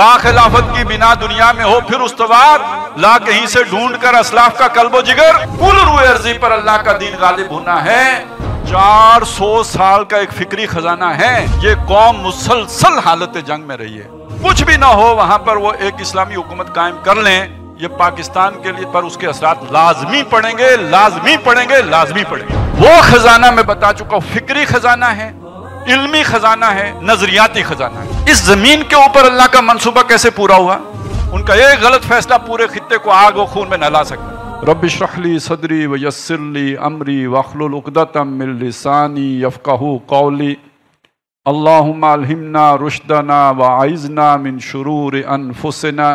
ला खिलाफत की बिना दुनिया में हो फिर उस ला कहीं से ढूंढ कर असलाफ का कल्बो जिगर कुल रूअर्जी अर्जी पर अल्लाह का दीन गालिब होना है 400 साल का एक फिक्री खजाना है ये कौम मुसलसल हालत जंग में रही है कुछ भी ना हो वहां पर वो एक इस्लामी हुकूमत कायम कर ले ये पाकिस्तान के लिए पर उसके असरा लाजमी पड़ेंगे लाजमी पड़ेंगे लाजमी पड़ेंगे वो खजाना मैं बता चुका हूँ फिक्री खजाना है इल्मी खजाना है नजरियाती खजाना है इस जमीन के ऊपर अल्लाह का मनसूबा कैसे पूरा हुआ उनका एक गलत फैसला पूरे खत्े को आग और खून में नहला सकता रबली सदरी व यसरली अमरी वखलुलकदतमिलसानी यफ़ाहू कौली अल्लाहमना रुशदना व आइजना मिन शुरूर अनफुसना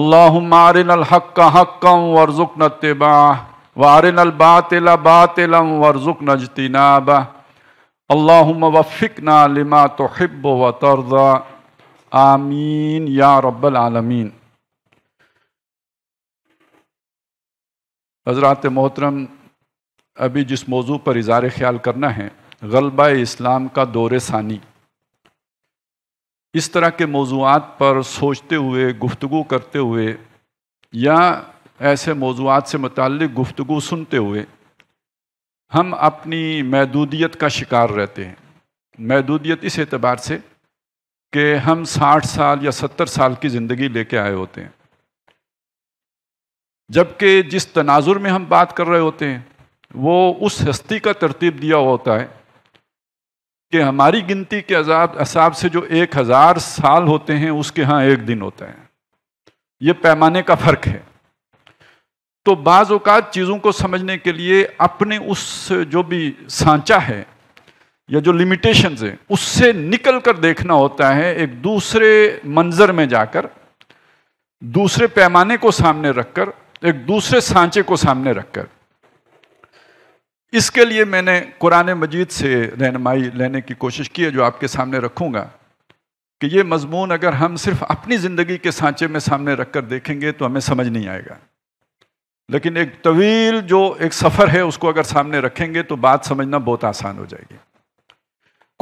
अल्लाहमारिन हक्म वर्जुक नतबाह वारिन बातिल बातिलम वर्जुक नजतिनाबा اللهم وفقنا لما तो وترضى व तर्जा आमीन या हजरात मोहतरम अभी जिस मौजू पर इज़ार ख्याल करना है गलबा इस्लाम का दौर सानी इस तरह के मौजूद पर सोचते हुए गुफ्तु करते हुए या ऐसे मौजूद से मुतल गुफ्तु सुनते हुए हम अपनी महदूदियत का शिकार रहते हैं महदूदियत इस एतबार से कि हम 60 साल या 70 साल की ज़िंदगी लेके आए होते हैं जबकि जिस तनाजुर में हम बात कर रहे होते हैं वो उस हस्ती का तरतीब दिया होता है कि हमारी गिनती के अजाब असाब से जो एक हज़ार साल होते हैं उसके यहाँ एक दिन होता है ये पैमाने का फ़र्क है तो बाज़ चीज़ों को समझने के लिए अपने उस जो भी सांचा है या जो लिमिटेशंस हैं उससे निकल कर देखना होता है एक दूसरे मंजर में जाकर दूसरे पैमाने को सामने रखकर एक दूसरे सांचे को सामने रखकर इसके लिए मैंने कुरान मजीद से रहनमाई लेने की कोशिश की है जो आपके सामने रखूँगा कि ये मजमून अगर हम सिर्फ अपनी ज़िंदगी के सांचे में सामने रख कर देखेंगे तो हमें समझ नहीं आएगा लेकिन एक तवील जो एक सफ़र है उसको अगर सामने रखेंगे तो बात समझना बहुत आसान हो जाएगी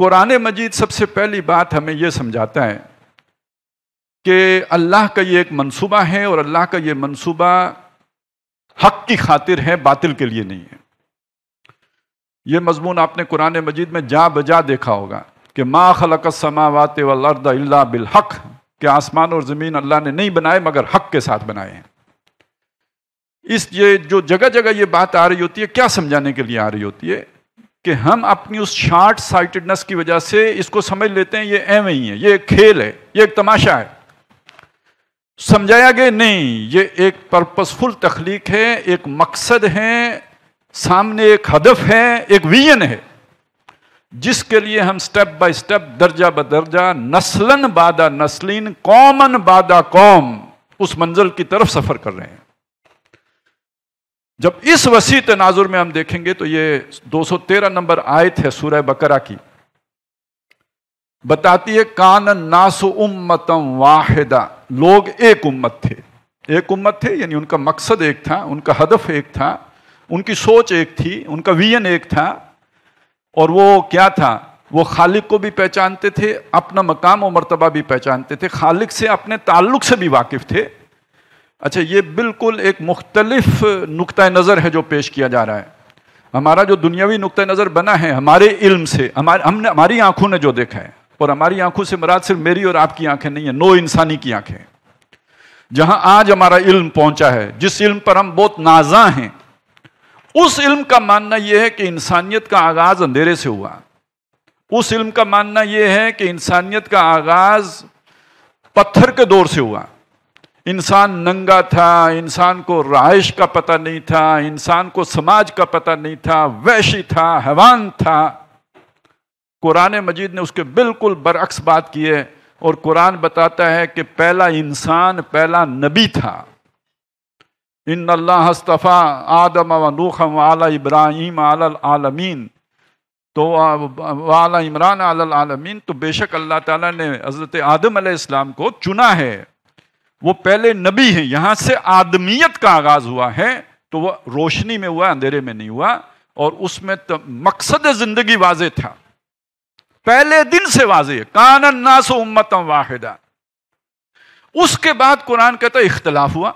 कुरान मजीद सबसे पहली बात हमें यह समझाता है कि अल्लाह का ये एक मंसूबा है और अल्लाह का ये मंसूबा हक की खातिर है बातिल के लिए नहीं है ये मजमून आपने कुरान मजीद में जा बजा देखा होगा कि माँ खलक समावत वल्ला बिल हक के आसमान और ज़मीन अल्लाह ने नहीं बनाए मगर हक के साथ बनाए हैं इस ये जो जगह जगह ये बात आ रही होती है क्या समझाने के लिए आ रही होती है कि हम अपनी उस शार्ट साइटेडनेस की वजह से इसको समझ लेते हैं ये एम ही है ये एक खेल है ये एक तमाशा है समझाया गया नहीं ये एक पर्पसफुल तखलीक है एक मकसद है सामने एक हदफ है एक विजन है जिसके लिए हम स्टेप बाय स्टेप दर्जा ब दर्जा नस्लन बादा नस्लिन कौमन बादा कौम उस मंजिल की तरफ सफर कर रहे हैं जब इस वसी तनाजुर में हम देखेंगे तो ये 213 नंबर आयत है सूरह बकरा की बताती है कान नास उम्मतम वाहिदा लोग एक उम्मत थे एक उम्मत थे यानी उनका मकसद एक था उनका हदफ एक था उनकी सोच एक थी उनका विजन एक था और वो क्या था वो खालिक को भी पहचानते थे अपना मकाम और मरतबा भी पहचानते थे खालिक से अपने ताल्लुक से भी वाकिफ थे अच्छा ये बिल्कुल एक मुख्तलफ नुक़ नज़र है जो पेश किया जा रहा है हमारा जो दुनियावी नुक़ नज़र बना है हमारे इल्म से हमारे हमने हमारी आंखों ने जो देखा है और हमारी आंखों से मराद सिर्फ मेरी और आपकी आंखें नहीं है नो इंसानी की आंखें जहां आज हमारा इल्म पहुंचा है जिस इल्म पर हम बहुत नाजा हैं उस इल्म का मानना यह है कि इंसानियत का आगाज अंधेरे से हुआ उस इल्म का मानना यह है कि इंसानियत का आगाज पत्थर के दौर से हुआ इंसान नंगा था इंसान को रहाइश का पता नहीं था इंसान को समाज का पता नहीं था वैशी था हैवान था कुरान मजीद ने उसके बिल्कुल बरअक्स बात की है और कुरान बताता है कि पहला इंसान पहला नबी था इन अल्लाह हस्तफ़ा आदम वनूखम आला इब्राहिम आलमीन तो वाला इमरान आलमीन तो बेशक अल्लाह ताला ने हज़रत आदम अलैहिस्सलाम को चुना है वो पहले नबी हैं यहां से आदमियत का आगाज हुआ है तो वह रोशनी में हुआ अंधेरे में नहीं हुआ और उसमें तो मकसद जिंदगी वाजे था पहले दिन से वाजे कानन नास उम्मतम वाहिदा उसके बाद कुरान कहता इख्तलाफ हुआ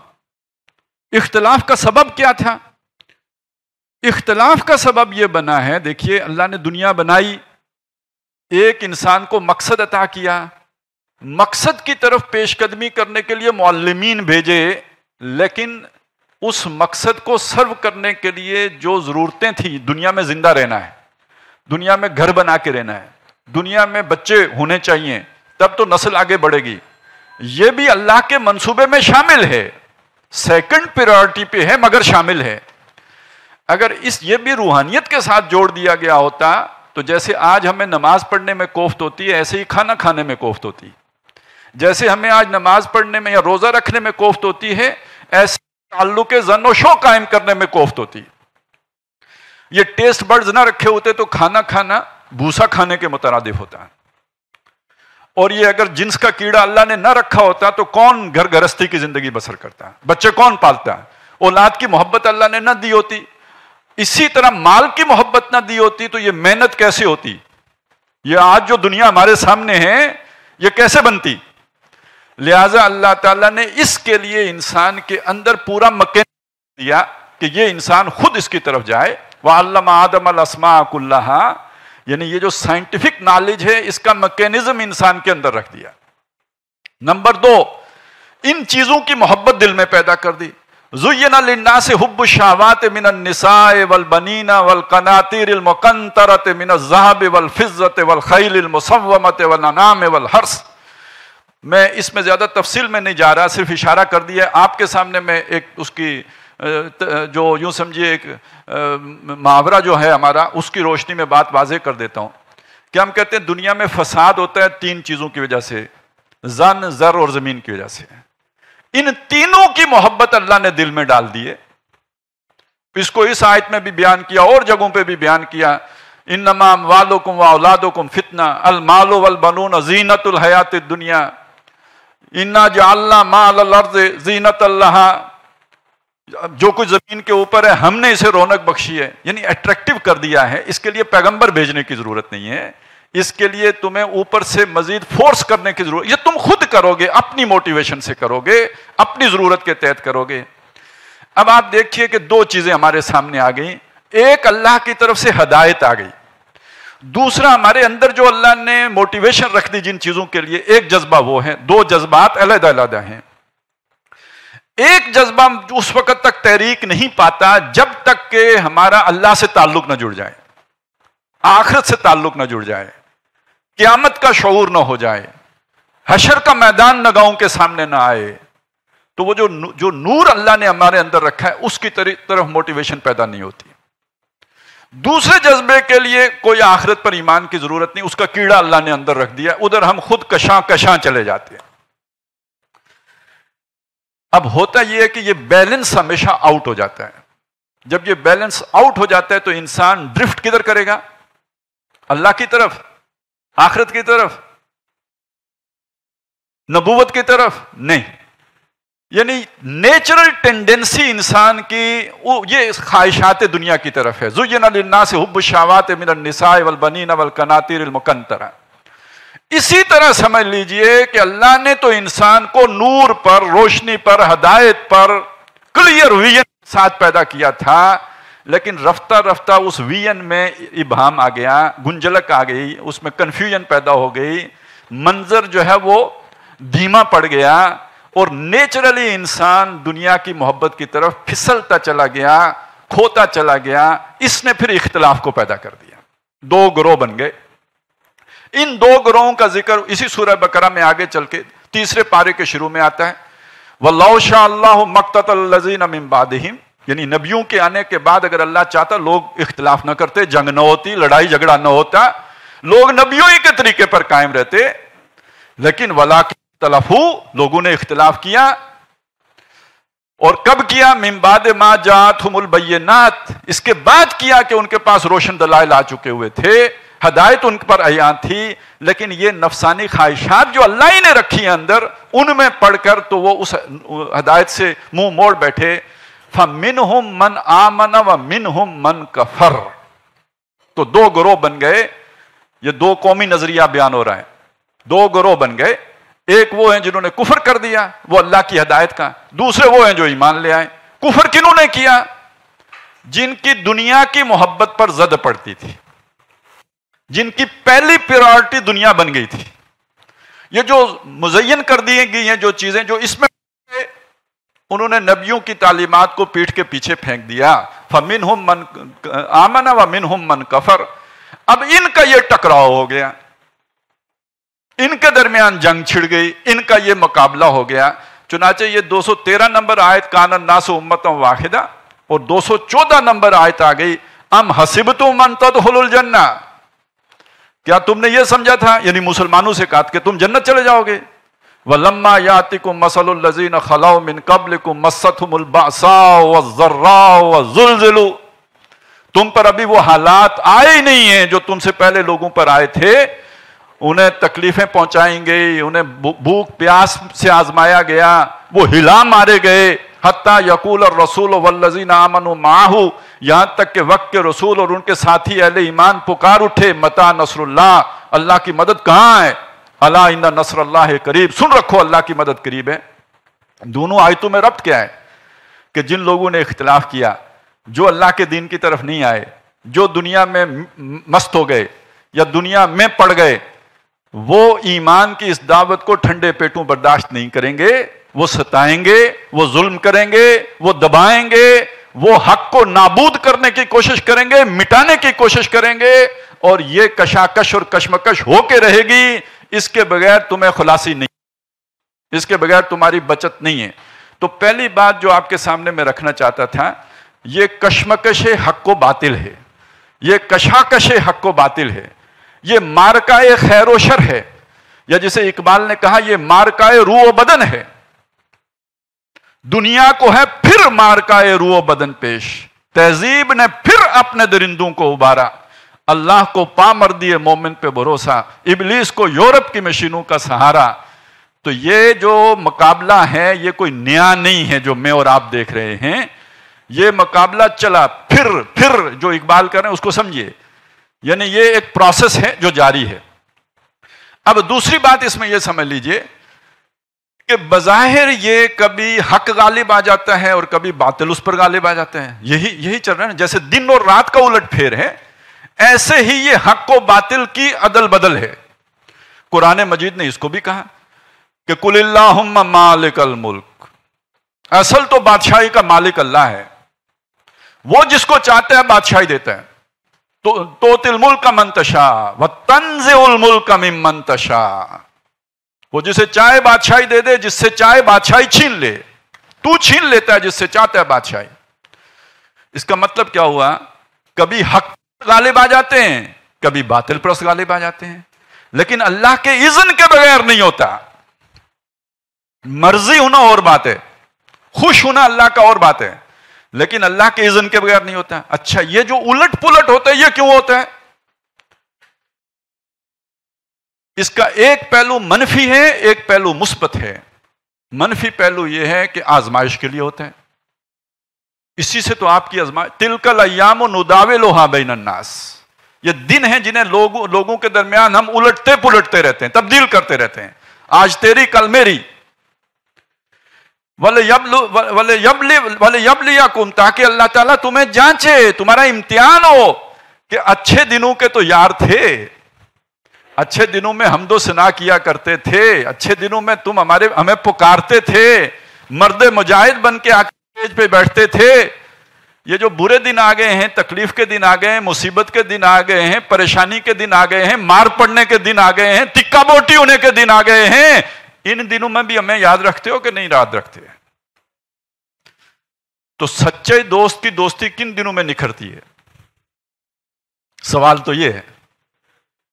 इख्तलाफ का सबब क्या था इख्तलाफ का सबब यह बना है देखिए अल्लाह ने दुनिया बनाई एक इंसान को मकसद अता किया मकसद की तरफ पेशकदमी करने के लिए मालमीन भेजे लेकिन उस मकसद को सर्व करने के लिए जो ज़रूरतें थी दुनिया में ज़िंदा रहना है दुनिया में घर बना के रहना है दुनिया में बच्चे होने चाहिए तब तो नस्ल आगे बढ़ेगी ये भी अल्लाह के मंसूबे में शामिल है सेकंड प्रायोरिटी पे है मगर शामिल है अगर इस ये भी रूहानियत के साथ जोड़ दिया गया होता तो जैसे आज हमें नमाज पढ़ने में कोफ्त होती है ऐसे ही खाना खाने में कोफ्त होती है जैसे हमें आज नमाज पढ़ने में या रोजा रखने में कोफ्त होती है ऐसे ताल्लुक जन व शो कायम करने में कोफ्त होती है ये टेस्ट बर्ड्स ना रखे होते तो खाना खाना भूसा खाने के मुतरद होता है और ये अगर जिन्स का कीड़ा अल्लाह ने ना रखा होता तो कौन घर गृहस्थी की जिंदगी बसर करता है बच्चे कौन पालता है औलाद की मोहब्बत अल्लाह ने ना दी होती इसी तरह माल की मोहब्बत ना दी होती तो ये मेहनत कैसे होती ये आज जो दुनिया हमारे सामने है ये कैसे बनती लिहाजा अल्लाह ताला ने इसके लिए इंसान के अंदर पूरा मकैन दिया कि ये इंसान खुद इसकी तरफ जाए वह आदम अलस्माकुल्ला यानी ये जो साइंटिफिक नॉलेज है इसका मकैनिज्म इंसान के अंदर रख दिया नंबर दो इन चीजों की मोहब्बत दिल में पैदा कर दी जुयना लिन्ना से हब शाहवात मिन निसाए वल बनीना वल कनातिर मिन जहाब वल फिजत वल खैल मुसवमत वल अनाम वल हर्स मैं इसमें ज़्यादा तफसील में नहीं जा रहा सिर्फ इशारा कर दिया आपके सामने मैं एक उसकी जो यूं समझिए एक मुहावरा जो है हमारा उसकी रोशनी में बात वाजे कर देता हूँ क्या हम कहते हैं दुनिया में फसाद होता है तीन चीज़ों की वजह से जन जर और ज़मीन की वजह से इन तीनों की मोहब्बत अल्लाह ने दिल में डाल दिए इसको इस आयत में भी बयान किया और जगहों पे भी बयान किया इन नमाम वालोकुम व औलादुकुम फितना अलमालो वल बनून जीनतुल हयात दुनिया इन्ना अल्लाह माल अर्ज जीनत अल्लाह जो कुछ जमीन के ऊपर है हमने इसे रौनक बख्शी है यानी अट्रैक्टिव कर दिया है इसके लिए पैगंबर भेजने की जरूरत नहीं है इसके लिए तुम्हें ऊपर से मजीद फोर्स करने की जरूरत ये तुम खुद करोगे अपनी मोटिवेशन से करोगे अपनी जरूरत के तहत करोगे अब आप देखिए कि दो चीजें हमारे सामने आ गई एक अल्लाह की तरफ से हदायत आ गई दूसरा हमारे अंदर जो अल्लाह ने मोटिवेशन रख दी जिन चीजों के लिए एक जज्बा वो है दो जज्बात अलग अलग हैं एक जज्बा उस वक्त तक तहरीक नहीं पाता जब तक के हमारा अल्लाह से ताल्लुक ना जुड़ जाए आखिरत से ताल्लुक ना जुड़ जाए क्यामत का शूर ना हो जाए हशर का मैदान न गांव के सामने ना आए तो वो जो जो नूर अल्लाह ने हमारे अंदर रखा है उसकी तरफ मोटिवेशन पैदा नहीं होती दूसरे जज्बे के लिए कोई आखिरत पर ईमान की जरूरत नहीं उसका कीड़ा अल्लाह ने अंदर रख दिया उधर हम खुद कशां कशां चले जाते हैं अब होता यह है कि यह बैलेंस हमेशा आउट हो जाता है जब यह बैलेंस आउट हो जाता है तो इंसान ड्रिफ्ट किधर करेगा अल्लाह की तरफ आखिरत की तरफ नबूवत की तरफ नहीं यानी नेचुरल टेंडेंसी इंसान की वो ये ख्वाहिशात दुनिया की तरफ है अलना से हुब शावात मिनसाए वलबनीन मुकंतरा इसी तरह समझ लीजिए कि अल्लाह ने तो इंसान को नूर पर रोशनी पर हदायत पर क्लियर विजन साथ पैदा किया था लेकिन रफ्ता रफ्ता उस वियन में इबाम आ गया गुंजलक आ गई उसमें कन्फ्यूजन पैदा हो गई मंजर जो है वो धीमा पड़ गया और नेचुरली इंसान दुनिया की मोहब्बत की तरफ फिसलता चला गया खोता चला गया इसने फिर इख्तलाफ को पैदा कर दिया दो ग्रोह बन गए इन दो ग्रोहों का जिक्र इसी सूरह बकरा में आगे चल के तीसरे पारे के शुरू में आता है वल्लाशाह मकतम यानी नबियों के आने के बाद अगर अल्लाह चाहता लोग इख्तलाफ ना करते जंग ना होती लड़ाई झगड़ा ना होता लोग नबियों ही के तरीके पर कायम रहते लेकिन वला तलफू लोगों ने इख्तलाफ किया और कब किया मिमबाद मा जात इसके बाद किया कि उनके पास रोशन दलाल आ चुके हुए थे हदायत उन पर अया थी लेकिन ये नफसानी ख्वाहिशात जो अल्लाह ही ने रखी है अंदर उनमें पढ़कर तो वो उस हदायत से मुंह मोड़ बैठे फिन हम मन आमन व मिन हम मन कफर तो दो ग्रोह बन गए ये दो कौमी नजरिया बयान हो रहा है दो ग्रोह बन गए एक वो हैं जिन्होंने कुफर कर दिया वो अल्लाह की हदायत का दूसरे वो हैं जो ईमान ले आए कुफर किन्हों ने किया जिनकी दुनिया की मोहब्बत पर जद पड़ती थी जिनकी पहली प्रायोरिटी दुनिया बन गई थी ये जो मुजयन कर दिए गई हैं जो चीजें जो इसमें उन्होंने नबियों की तालीमत को पीठ के पीछे फेंक दिया फमिन हम मन आमना व मिन हम मन कफर अब इनका ये टकराव हो गया इनके दरमियान जंग छिड़ गई इनका यह मुकाबला हो गया चुनाचे ये 213 नंबर आयत कान नासो उम्मत वाहिदा और 214 नंबर आयत आ गई अम हसीब तो मनता तो जन्ना क्या तुमने ये समझा था यानी मुसलमानों से कहा कि तुम जन्नत चले जाओगे लम्मा याति कुम मसलजीन खलाओ मिन कबल कुम मसतुमसाजुलजलू तुम पर अभी वो हालात आए ही नहीं है जो तुमसे पहले लोगों पर आए थे उन्हें तकलीफें पहुंचाई गई उन्हें भूख प्यास से आजमाया गया वो हिला मारे गए हत्ता यकूल और रसूल वल्लजी नामन माहू यहाँ तक के वक्त के रसूल और उनके साथी अहले ईमान पुकार उठे मता नसरुल्ला अल्लाह की मदद कहाँ है अला इंदा नसर अल्लाह करीब सुन रखो अल्लाह की मदद करीब है दोनों आयतों में रब्त क्या है कि जिन लोगों ने इख्तलाफ किया जो अल्लाह के दिन की तरफ नहीं आए जो दुनिया में मस्त हो गए या दुनिया में पड़ गए वो ईमान की इस दावत को ठंडे पेटों बर्दाश्त नहीं करेंगे वो सताएंगे वो जुल्म करेंगे वो दबाएंगे वो हक को नाबूद करने की कोशिश करेंगे मिटाने की कोशिश करेंगे और ये कशाकश और कशमकश होके रहेगी इसके बगैर तुम्हें खुलासी नहीं इसके बगैर तुम्हारी बचत नहीं है तो पहली बात जो आपके सामने मैं रखना चाहता था ये कशमकश हक को बातिल है ये कशाकश हक को बातिल है ये मारकाए खैरोशर है या जिसे इकबाल ने कहा यह मारकाए रू बदन है दुनिया को है फिर मारकाए रू बदन पेश तहजीब ने फिर अपने दरिंदों को उबारा अल्लाह को पामर दिए मोमिन पे भरोसा इबलीस को यूरोप की मशीनों का सहारा तो ये जो मुकाबला है ये कोई नया नहीं है जो मैं और आप देख रहे हैं ये मुकाबला चला फिर फिर जो इकबाल कर रहे हैं उसको समझिए यानी ये एक प्रोसेस है जो जारी है अब दूसरी बात इसमें यह समझ लीजिए कि बज़ाहिर ये कभी हक गालिब आ जाता है और कभी बातिल उस पर गालिब आ जाते हैं यही यही चल रहा है जैसे दिन और रात का उलट फेर है ऐसे ही ये हक को बातिल की अदल बदल है कुरान मजीद ने इसको भी कहा कि कुल्लाहुम्मा मालिकल मुल्क असल तो बादशाही का मालिक अल्लाह है वो जिसको चाहता है बादशाही देता है तो, तोतिल मुल्क का मंतशा व तंज उल मुल्क मिम मंतशा वो जिसे चाहे बादशाही दे दे जिससे चाहे बादशाही छीन ले तू छीन लेता है जिससे चाहता है बादशाही इसका मतलब क्या हुआ कभी हक गालिब आ जाते हैं कभी बातिल प्रस गालिब आ जाते हैं लेकिन अल्लाह के इजन के बगैर नहीं होता मर्जी होना और बात है खुश होना अल्लाह का और बात है लेकिन अल्लाह के इजन के बगैर नहीं होता अच्छा ये जो उलट पुलट होता है ये क्यों होता है इसका एक पहलू मनफी है एक पहलू मुस्बत है मनफी पहलू यह है कि आजमाइश के लिए होता है इसी से तो आपकी आजमाइश तिलकल अयाम नुदावे लोहा बेनन्नास ये दिन है जिन्हें लोगों लोगों के दरमियान हम उलटते पुलटते रहते हैं तब्दील करते रहते हैं आज तेरी कल मेरी वले यबलु वले यबली वले ताकि अल्लाह ताला तुम्हें जांचे तुम्हारा इम्तिहान हो कि अच्छे दिनों के तो यार थे अच्छे दिनों में हम दो सना किया करते थे अच्छे दिनों में तुम हमारे हमें पुकारते थे मर्द मुजाहिद बन के आके पे बैठते थे ये जो बुरे दिन आ गए हैं तकलीफ के दिन आ गए हैं मुसीबत के दिन आ गए हैं परेशानी के दिन आ गए हैं मार पड़ने के दिन आ गए हैं तिक्का बोटी होने के दिन आ गए हैं इन दिनों में भी हमें याद रखते हो कि नहीं याद रखते तो सच्चे दोस्त की दोस्ती किन दिनों में निखरती है सवाल तो ये है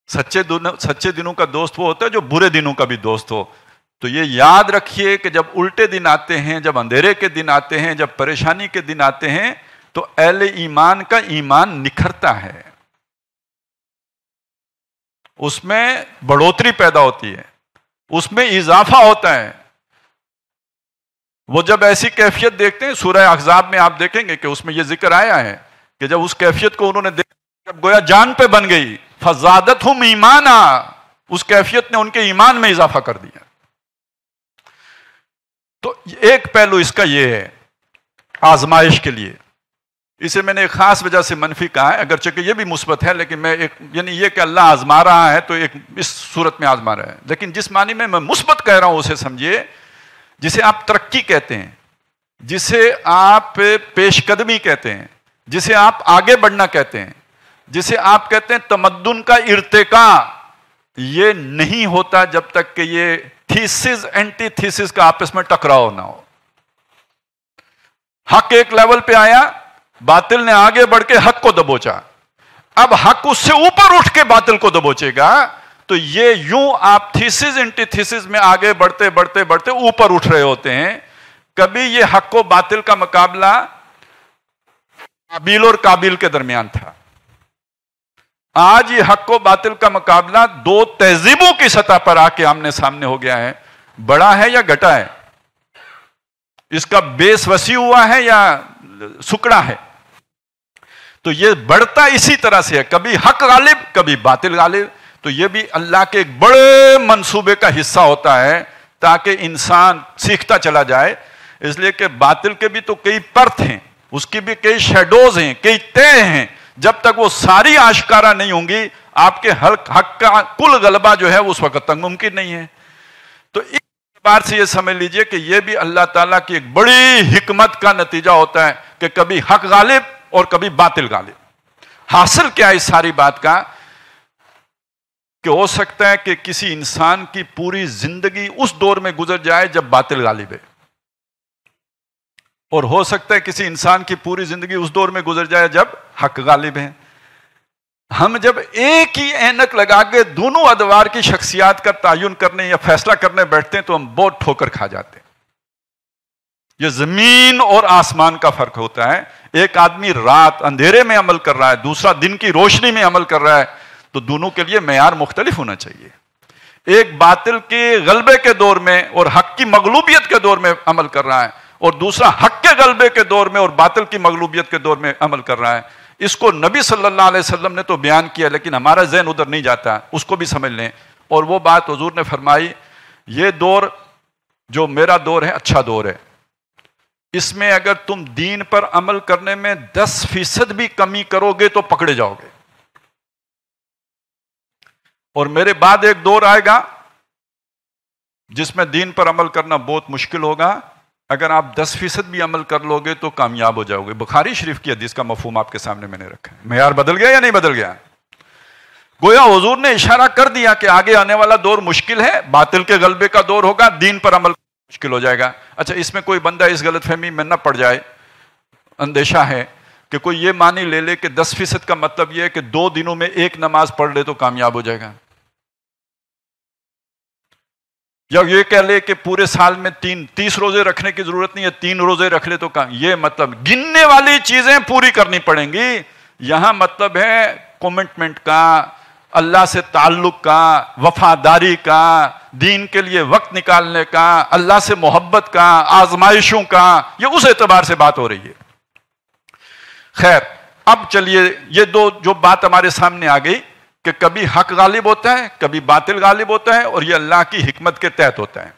सच्चे सच्चे दिनों का दोस्त वो होता है जो बुरे दिनों का भी दोस्त हो तो ये याद रखिए कि जब उल्टे दिन आते हैं जब अंधेरे के दिन आते हैं जब परेशानी के दिन आते हैं तो एल ईमान का ईमान निखरता है उसमें बढ़ोतरी पैदा होती है उसमें इजाफा होता है वो जब ऐसी कैफियत देखते हैं सूरह अहजाब में आप देखेंगे कि उसमें यह जिक्र आया है कि जब उस कैफियत को उन्होंने देखा जब गोया जान पे बन गई फजादत हम आ उस कैफियत ने उनके ईमान में इजाफा कर दिया तो एक पहलू इसका यह है आजमाइश के लिए इसे मैंने एक खास वजह से मनफी कहा है अगर चूंकि यह भी मुस्बत है लेकिन मैं एक यानी यह कि अल्लाह आजमा रहा है तो एक इस सूरत में आजमा रहा है लेकिन जिस मानी में मैं मुस्बत कह रहा हूं उसे समझिए जिसे आप तरक्की कहते हैं जिसे आप पेशकदमी कहते हैं जिसे आप आगे बढ़ना कहते हैं जिसे आप कहते हैं तमद्दन का इरतका ये नहीं होता जब तक कि ये थीसिस एंटी थीसिस का आपस में टकराव ना हो हक एक लेवल पे आया बातिल ने आगे बढ़ के हक को दबोचा अब हक उससे ऊपर उठ के बातिल को दबोचेगा तो ये यूं आप थीसिस एंटीथीसिस में आगे बढ़ते बढ़ते बढ़ते ऊपर उठ रहे होते हैं कभी ये हक को बातिल का मुकाबला काबिल और काबिल के दरमियान था आज ये हक को बातिल का मुकाबला दो तहजीबों की सतह पर आके आमने सामने हो गया है बड़ा है या घटा है इसका बेस वसी हुआ है या सुकड़ा है तो ये बढ़ता इसी तरह से है कभी हक गालिब कभी बातिल गालिब तो ये भी अल्लाह के एक बड़े मंसूबे का हिस्सा होता है ताकि इंसान सीखता चला जाए इसलिए कि बातिल के भी तो कई पर्थ हैं उसकी भी कई शेडोज हैं कई तय हैं जब तक वो सारी आशकारा नहीं होंगी आपके हक हक का कुल गलबा जो है उस वक्त तक मुमकिन नहीं है तो इस बार से ये समझ लीजिए कि ये भी अल्लाह ताला की एक बड़ी हिकमत का नतीजा होता है कि कभी हक गालिब और कभी बातिल गालिब हासिल क्या है इस सारी बात का कि हो सकता है कि किसी इंसान की पूरी जिंदगी उस दौर में गुजर जाए जब बातिल गालिब है और हो सकता है किसी इंसान की पूरी जिंदगी उस दौर में गुजर जाए जब हक गालिब है हम जब एक ही एनक लगा के दोनों अदवार की शख्सियात का तयन करने या फैसला करने बैठते हैं तो हम बहुत ठोकर खा जाते हैं ये जमीन और आसमान का फर्क होता है एक आदमी रात अंधेरे में अमल कर रहा है दूसरा दिन की रोशनी में अमल कर रहा है तो दोनों के लिए मैार मुख्तलिफ होना चाहिए एक बातिल के गलबे के दौर में और हक की मगलूबियत के दौर में अमल कर रहा है और दूसरा हक के गलबे के दौर में और बातिल की मगलूबियत के दौर में अमल कर रहा है इसको नबी सल्लल्लाहु अलैहि वसल्लम ने तो बयान किया लेकिन हमारा जहन उधर नहीं जाता उसको भी समझ लें और वो बात हजूर ने फरमाई ये दौर जो मेरा दौर है अच्छा दौर है इसमें अगर तुम दीन पर अमल करने में दस फीसद भी कमी करोगे तो पकड़े जाओगे और मेरे बाद एक दौर आएगा जिसमें दीन पर अमल करना बहुत मुश्किल होगा अगर आप दस फीसद भी अमल कर लोगे तो कामयाब हो जाओगे बुखारी शरीफ की हदीस का मफहम आपके सामने मैंने रखा है मैार बदल गया या नहीं बदल गया गोया हजूर ने इशारा कर दिया कि आगे आने वाला दौर मुश्किल है बातिल के गलबे का दौर होगा दीन पर अमल मुश्किल हो जाएगा अच्छा इसमें कोई बंदा इस गलत फहमी में न पड़ जाए अंदेशा है कि कोई ये मानी ले ले कि दस फीसद का मतलब यह है कि दो दिनों में एक नमाज पढ़ ले तो कामयाब हो जाएगा या ये कह ले कि पूरे साल में तीन तीस रोजे रखने की जरूरत नहीं है तीन रोजे रख ले तो काम ये मतलब गिनने वाली चीजें पूरी करनी पड़ेंगी यहां मतलब है कमिटमेंट का अल्लाह से ताल्लुक का वफादारी का दीन के लिए वक्त निकालने का अल्लाह से मोहब्बत का आजमाइशों का ये उस एतबार से बात हो रही है खैर अब चलिए ये दो जो बात हमारे सामने आ गई कि कभी हक गालिब होता है कभी बातिल गालिब होता है और ये अल्लाह की हमत के तहत होता है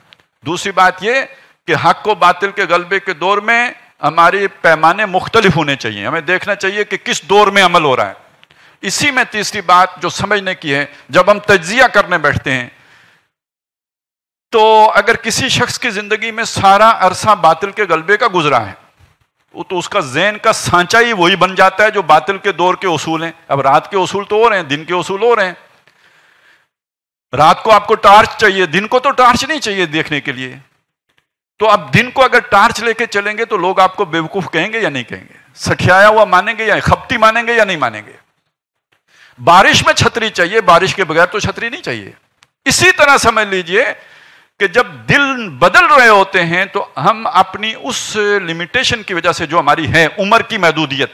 दूसरी बात ये कि हक को बातिल के गलबे के दौर में हमारे पैमाने मुख्तलिफ होने चाहिए हमें देखना चाहिए कि किस दौर में अमल हो रहा है इसी में तीसरी बात जो समझने की है जब हम तजिया करने बैठते हैं तो अगर किसी शख्स की ज़िंदगी में सारा अरसा बातिल के गलबे का गुजरा है वो तो उसका जहन का सांचा ही वही बन जाता है जो बातिल के दौर के उसूल हैं अब रात के उसूल तो हो रहे हैं दिन के उसूल हो रहे हैं रात को आपको टार्च चाहिए दिन को तो टार्च नहीं चाहिए देखने के लिए तो अब दिन को अगर टार्च लेके चलेंगे तो लोग आपको बेवकूफ कहेंगे या नहीं कहेंगे सखियाया हुआ मानेंगे या खपती मानेंगे या नहीं मानेंगे बारिश में छतरी चाहिए बारिश के बगैर तो छतरी नहीं चाहिए इसी तरह समझ लीजिए कि जब दिल बदल रहे होते हैं तो हम अपनी उस लिमिटेशन की वजह से जो हमारी है उम्र की महदूदियत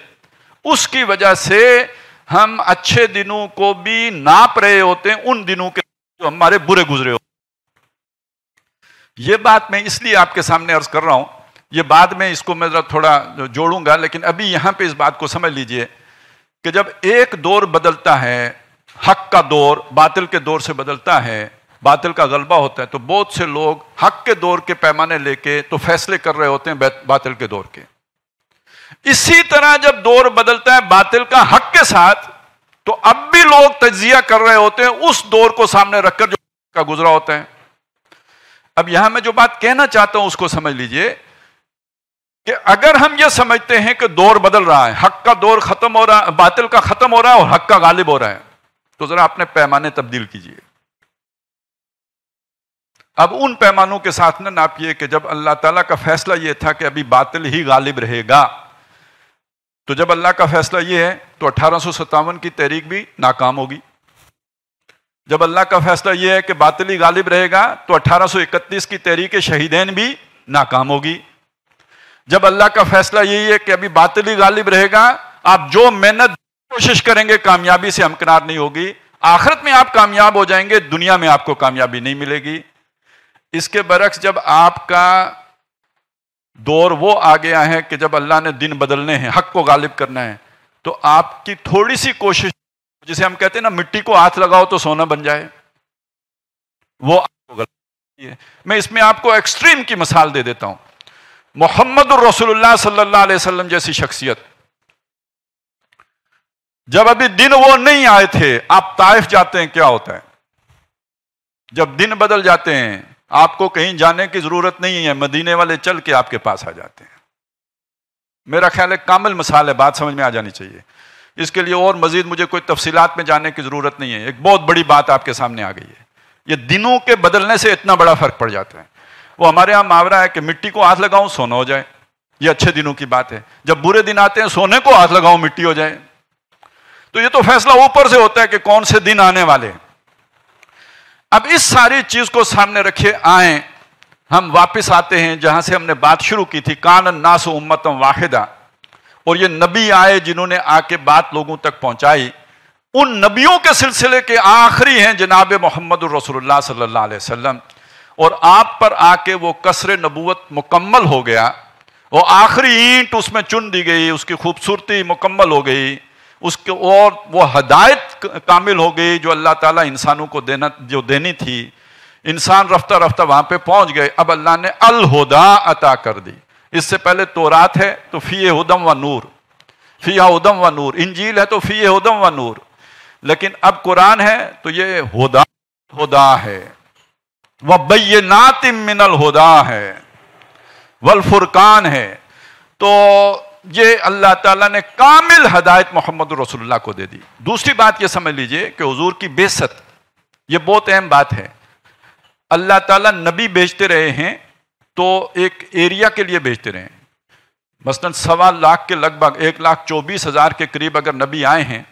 उसकी वजह से हम अच्छे दिनों को भी नाप रहे होते हैं उन दिनों के जो हमारे बुरे गुजरे हो यह बात मैं इसलिए आपके सामने अर्ज कर रहा हूं ये बाद में इसको मैं जरा थोड़ा जोड़ूंगा लेकिन अभी यहां पे इस बात को समझ लीजिए कि जब एक दौर बदलता है हक का दौर बातिल के दौर से बदलता है बातिल का गलबा होता है तो बहुत से लोग हक के दौर के पैमाने लेके तो फैसले कर रहे होते हैं बातिल के दौर के इसी तरह जब दौर बदलता है बातिल का हक के साथ तो अब भी लोग तजिया कर रहे होते हैं उस दौर को सामने रखकर जो का गुजरा होता है अब यहां मैं जो बात कहना चाहता हूं उसको समझ लीजिए कि अगर हम यह समझते हैं कि दौर बदल रहा है हक का दौर खत्म हो रहा है बातिल का खत्म हो रहा है और हक का गालिब हो रहा है तो जरा अपने पैमाने तब्दील कीजिए अब उन पैमानों के साथ ना नापिए कि जब अल्लाह ताला का फैसला यह था कि अभी बातिल ही गालिब रहेगा तो जब अल्लाह का फैसला यह है तो अठारह की तहरीक भी नाकाम होगी जब अल्लाह का फैसला यह है कि बातिल ही गालिब रहेगा तो 1831 की तहरीक शहीदैन भी नाकाम होगी जब अल्लाह का फैसला यही है कि अभी बातिल ही गालिब रहेगा आप जो मेहनत कोशिश करेंगे कामयाबी से हमकनार नहीं होगी आखिरत में आप कामयाब हो जाएंगे दुनिया में आपको कामयाबी नहीं मिलेगी इसके बरक्स जब आपका दौर वो आ गया है कि जब अल्लाह ने दिन बदलने हैं हक को गालिब करना है तो आपकी थोड़ी सी कोशिश जिसे हम कहते हैं ना मिट्टी को हाथ लगाओ तो सोना बन जाए वो आपको गलत है मैं इसमें आपको एक्सट्रीम की मिसाल दे देता हूं मोहम्मद रसुल्ला सल्लल्लाहु अलैहि वसल्लम जैसी शख्सियत जब अभी दिन वो नहीं आए थे आप ताइफ जाते हैं क्या होता है जब दिन बदल जाते हैं आपको कहीं जाने की ज़रूरत नहीं है मदीने वाले चल के आपके पास आ जाते हैं मेरा ख्याल है कामल मिसाल है बात समझ में आ जानी चाहिए इसके लिए और मज़ीद मुझे कोई तफसीलात में जाने की ज़रूरत नहीं है एक बहुत बड़ी बात आपके सामने आ गई है ये दिनों के बदलने से इतना बड़ा फ़र्क पड़ जाता है वो हमारे यहाँ मावरा है कि मिट्टी को हाथ लगाऊं सोना हो जाए ये अच्छे दिनों की बात है जब बुरे दिन आते हैं सोने को हाथ लगाऊं मिट्टी हो जाए तो ये तो फैसला ऊपर से होता है कि कौन से दिन आने वाले हैं अब इस सारी चीज को सामने रखे आए हम वापस आते हैं जहां से हमने बात शुरू की थी कान नास उम्मत वाहिदा और ये नबी आए जिन्होंने आके बात लोगों तक पहुंचाई उन नबियों के सिलसिले के आखिरी हैं जनाब मोहम्मद रसोल्ला सल्ला वसलम और आप पर आके वो कसर नबूत मुकम्मल हो गया वो आखिरी ईंट उसमें चुन दी गई उसकी खूबसूरती मुकम्मल हो गई उसके और वो हदायत कामिल हो गई जो अल्लाह ताला इंसानों को देना जो देनी थी इंसान रफ्ता रफ्ता वहां पे पहुंच गए अब अल्लाह ने हुदा अता कर दी इससे पहले तोरात है तो फ़ी उदम व नूर फ़िया उदम व नूर इंजील है तो फ़ी हदम व नूर लेकिन अब कुरान है तो ये हुदा हुदा है वह बैनातिम मिनल हुदा है वल फुरकान है तो ये अल्लाह ताला ने कामिल हदायत मोहम्मद रसुल्ला को दे दी दूसरी बात ये समझ लीजिए कि हज़ूर की बेसत ये बहुत अहम बात है अल्लाह ताला नबी बेचते रहे हैं तो एक एरिया के लिए बेचते रहे हैं मसलन सवा लाख के लगभग एक लाख चौबीस हज़ार के करीब अगर नबी आए हैं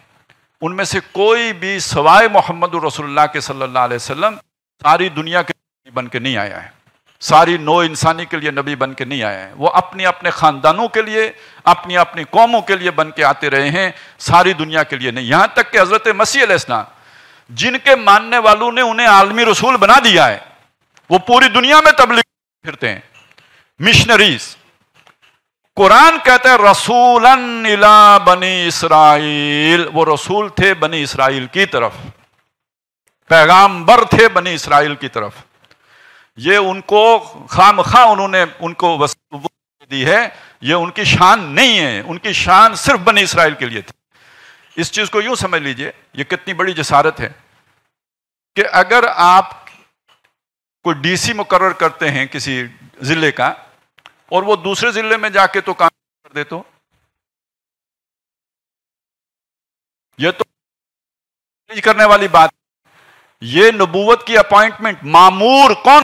उनमें से कोई भी सवाए मोहम्मद रसोल्ला के सल्ला वसम सारी दुनिया के बन के नहीं आया है सारी नो इंसानी के लिए नबी बन के नहीं आए हैं वो अपने अपने ख़ानदानों के लिए अपनी अपनी कौमों के लिए बन के आते रहे हैं सारी दुनिया के लिए नहीं यहाँ तक कि हज़रत मसीह इस्लाम जिनके मानने वालों ने उन्हें आलमी रसूल बना दिया है वो पूरी दुनिया में तबलीग फिरते हैं मिशनरीज कुरान कहते हैं रसूलन इला बनी इसराइल वो रसूल थे बनी इसराइल की तरफ पैगाम्बर थे बनी इसराइल की तरफ ये उनको खाम खा उन्होंने उनको दी है ये उनकी शान नहीं है उनकी शान सिर्फ बनी इसराइल के लिए थी इस चीज़ को यूं समझ लीजिए ये कितनी बड़ी जसारत है कि अगर आप कोई डीसी मुकर करते हैं किसी ज़िले का और वो दूसरे ज़िले में जाके तो काम कर दे तो ये तो करने वाली बात ये नबूवत की अपॉइंटमेंट मामूर कौन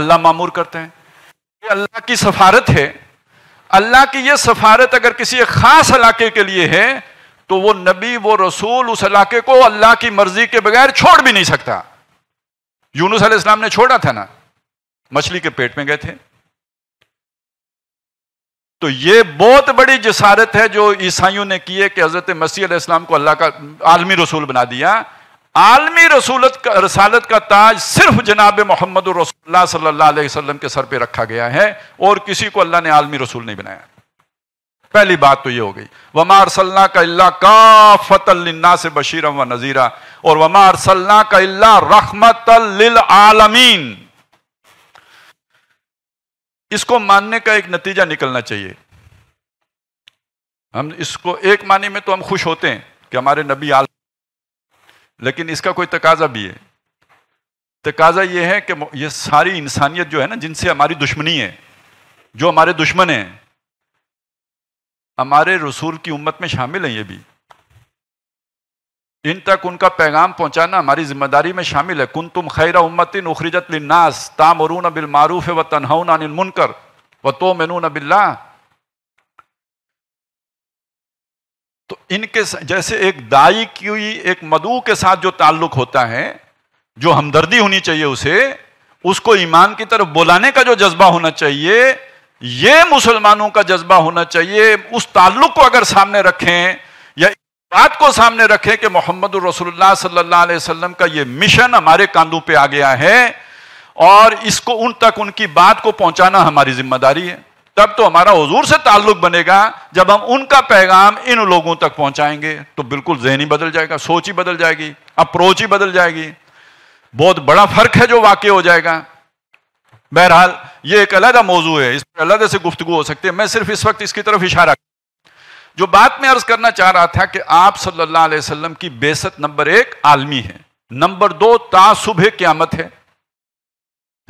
अल्लाह मामूर करते हैं ये अल्लाह की सफारत है अल्लाह की ये सफारत अगर किसी एक ख़ास इलाके के लिए है तो वो नबी वो रसूल उस इलाके को अल्लाह की मर्जी के बगैर छोड़ भी नहीं सकता यूनुस इस्लाम ने छोड़ा था ना मछली के पेट में गए थे तो ये बहुत बड़ी जसारत है जो ईसाइयों ने की है कि हजरत मसीह इस्लाम को अल्लाह का आलमी रसूल बना दिया आलमी रसूलत का रसालत का ताज सिर्फ जनाब मोहम्मद सल्लाम के सर पे रखा गया है और किसी को अल्लाह ने आलमी रसूल नहीं बनाया पहली बात तो ये हो गई वमार सल्ला का अल्लाह का फतलना से बशीर व नज़ीरा और वमार सल्ला का अल्लाह रखमत आलमीन इसको मानने का एक नतीजा निकलना चाहिए हम इसको एक माने में तो हम खुश होते हैं कि हमारे नबी आल लेकिन इसका कोई तकाजा भी है तकाजा ये है कि ये सारी इंसानियत जो है ना जिनसे हमारी दुश्मनी है जो हमारे दुश्मन हैं हमारे रसूल की उम्मत में शामिल हैं ये भी इन तक उनका पैगाम पहुंचाना हमारी जिम्मेदारी में शामिल है कुन तुम खैरा उम्मतिन उखरिजत लिन्नास तामरून बिल मारूफ व तनहाउन अनिल मुनकर व तो मेनू नबिल्ला तो इनके जैसे एक दाई की एक मधु के साथ जो ताल्लुक होता है जो हमदर्दी होनी चाहिए उसे उसको ईमान की तरफ बुलाने का जो जज्बा होना चाहिए ये मुसलमानों का जज्बा होना चाहिए उस ताल्लुक को अगर सामने रखें या बात को सामने रखें कि मोहम्मद रसोल्ला सल्लल्लाहु अलैहि वसल्लम का ये मिशन हमारे कांधों पे आ गया है और इसको उन तक उनकी बात को पहुंचाना हमारी जिम्मेदारी है तब तो हमारा हजूर से ताल्लुक बनेगा जब हम उनका पैगाम इन लोगों तक पहुंचाएंगे तो बिल्कुल जहनी बदल जाएगा सोच ही बदल जाएगी अप्रोच ही बदल जाएगी बहुत बड़ा फर्क है जो वाकई हो जाएगा बहरहाल ये एक अलहदा मौजू है इस पर अलग से गुफ्तु हो सकती है मैं सिर्फ इस वक्त इसकी तरफ इशारा जो बात मैं अर्ज करना चाह रहा था कि आप सल्लल्लाहु अलैहि वसल्लम की बेसत नंबर एक आलमी है नंबर दो सुबह क्यामत है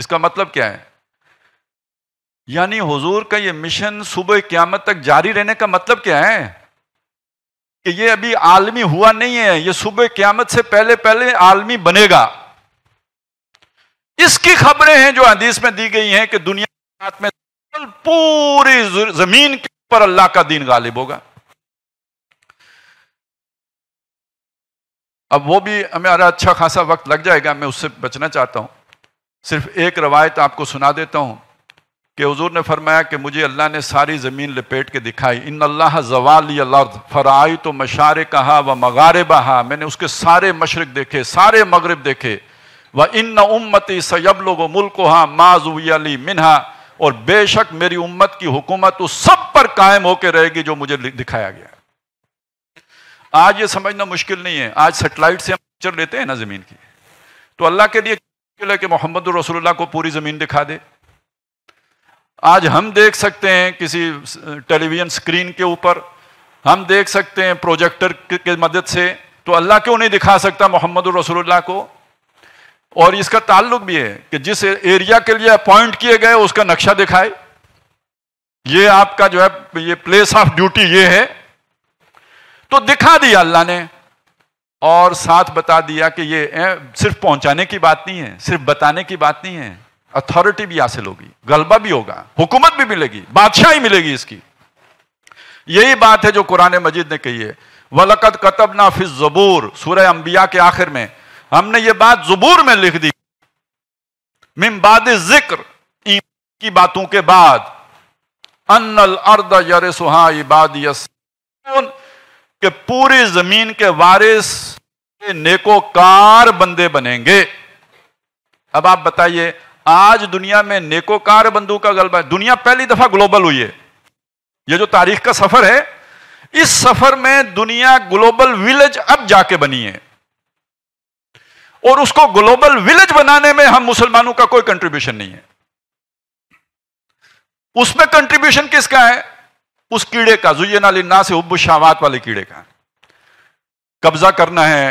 इसका मतलब क्या है यानी हुजूर का ये मिशन सुबह क्यामत तक जारी रहने का मतलब क्या है कि ये अभी आलमी हुआ नहीं है ये सुबह क्यामत से पहले पहले आलमी बनेगा इसकी खबरें हैं जो हदीस में दी गई हैं कि दुनिया के में पूरी जमीन के ऊपर अल्लाह का दीन गालिब होगा अब वो भी हमारा अच्छा खासा वक्त लग जाएगा मैं उससे बचना चाहता हूं सिर्फ एक रवायत आपको सुना देता हूं कि हजूर ने फरमाया कि मुझे अल्लाह ने सारी ज़मीन लपेट के दिखाई इन अल्लाह जवाली अर्द फ़राई तो मशार कहा व मगार बहा मैंने उसके सारे मशरक देखे सारे मगरब देखे व इन उम्मती सयब लोग मुल्क हा माजूली मिनहा और बेशक मेरी उम्मत की हुकूमत उस सब पर कायम होकर रहेगी जो मुझे दिखाया गया आज ये समझना मुश्किल नहीं है आज सेटेलाइट से हम पिक्चर लेते हैं ना ज़मीन की तो अल्लाह के लिए मुश्किल है कि मोहम्मद रसोल्ला को पूरी ज़मीन दिखा दे आज हम देख सकते हैं किसी टेलीविजन स्क्रीन के ऊपर हम देख सकते हैं प्रोजेक्टर के मदद से तो अल्लाह क्यों नहीं दिखा सकता मोहम्मद रसोल्ला को और इसका ताल्लुक भी है कि जिस एरिया के लिए अपॉइंट किए गए उसका नक्शा दिखाए ये आपका जो है ये प्लेस ऑफ ड्यूटी ये है तो दिखा दिया अल्लाह ने और साथ बता दिया कि ये सिर्फ पहुंचाने की बात नहीं है सिर्फ बताने की बात नहीं है अथॉरिटी भी हासिल होगी गलबा भी होगा हुकूमत भी मिलेगी बादशाही मिलेगी इसकी यही बात है जो कुरान मजिद ने कही है वलकत कतब ना फिज जबूर सूर्य अंबिया के आखिर में हमने ये बात जबूर में लिख दी मिमबाद जिक्र की बातों के बाद अनल अर्द यरे सुहा इबाद के पूरी जमीन के वारिस नेकोकार बंदे बनेंगे अब आप बताइए आज दुनिया में नेकोकार बंधु का गलबा है दुनिया पहली दफा ग्लोबल हुई है यह जो तारीख का सफर है इस सफर में दुनिया ग्लोबल विलेज अब जाके बनी है और उसको ग्लोबल विलेज बनाने में हम मुसलमानों का कोई कंट्रीब्यूशन नहीं है उसमें कंट्रीब्यूशन किसका है उस कीड़े का जुयना ना से उब्बू शावात वाले कीड़े का कब्जा करना है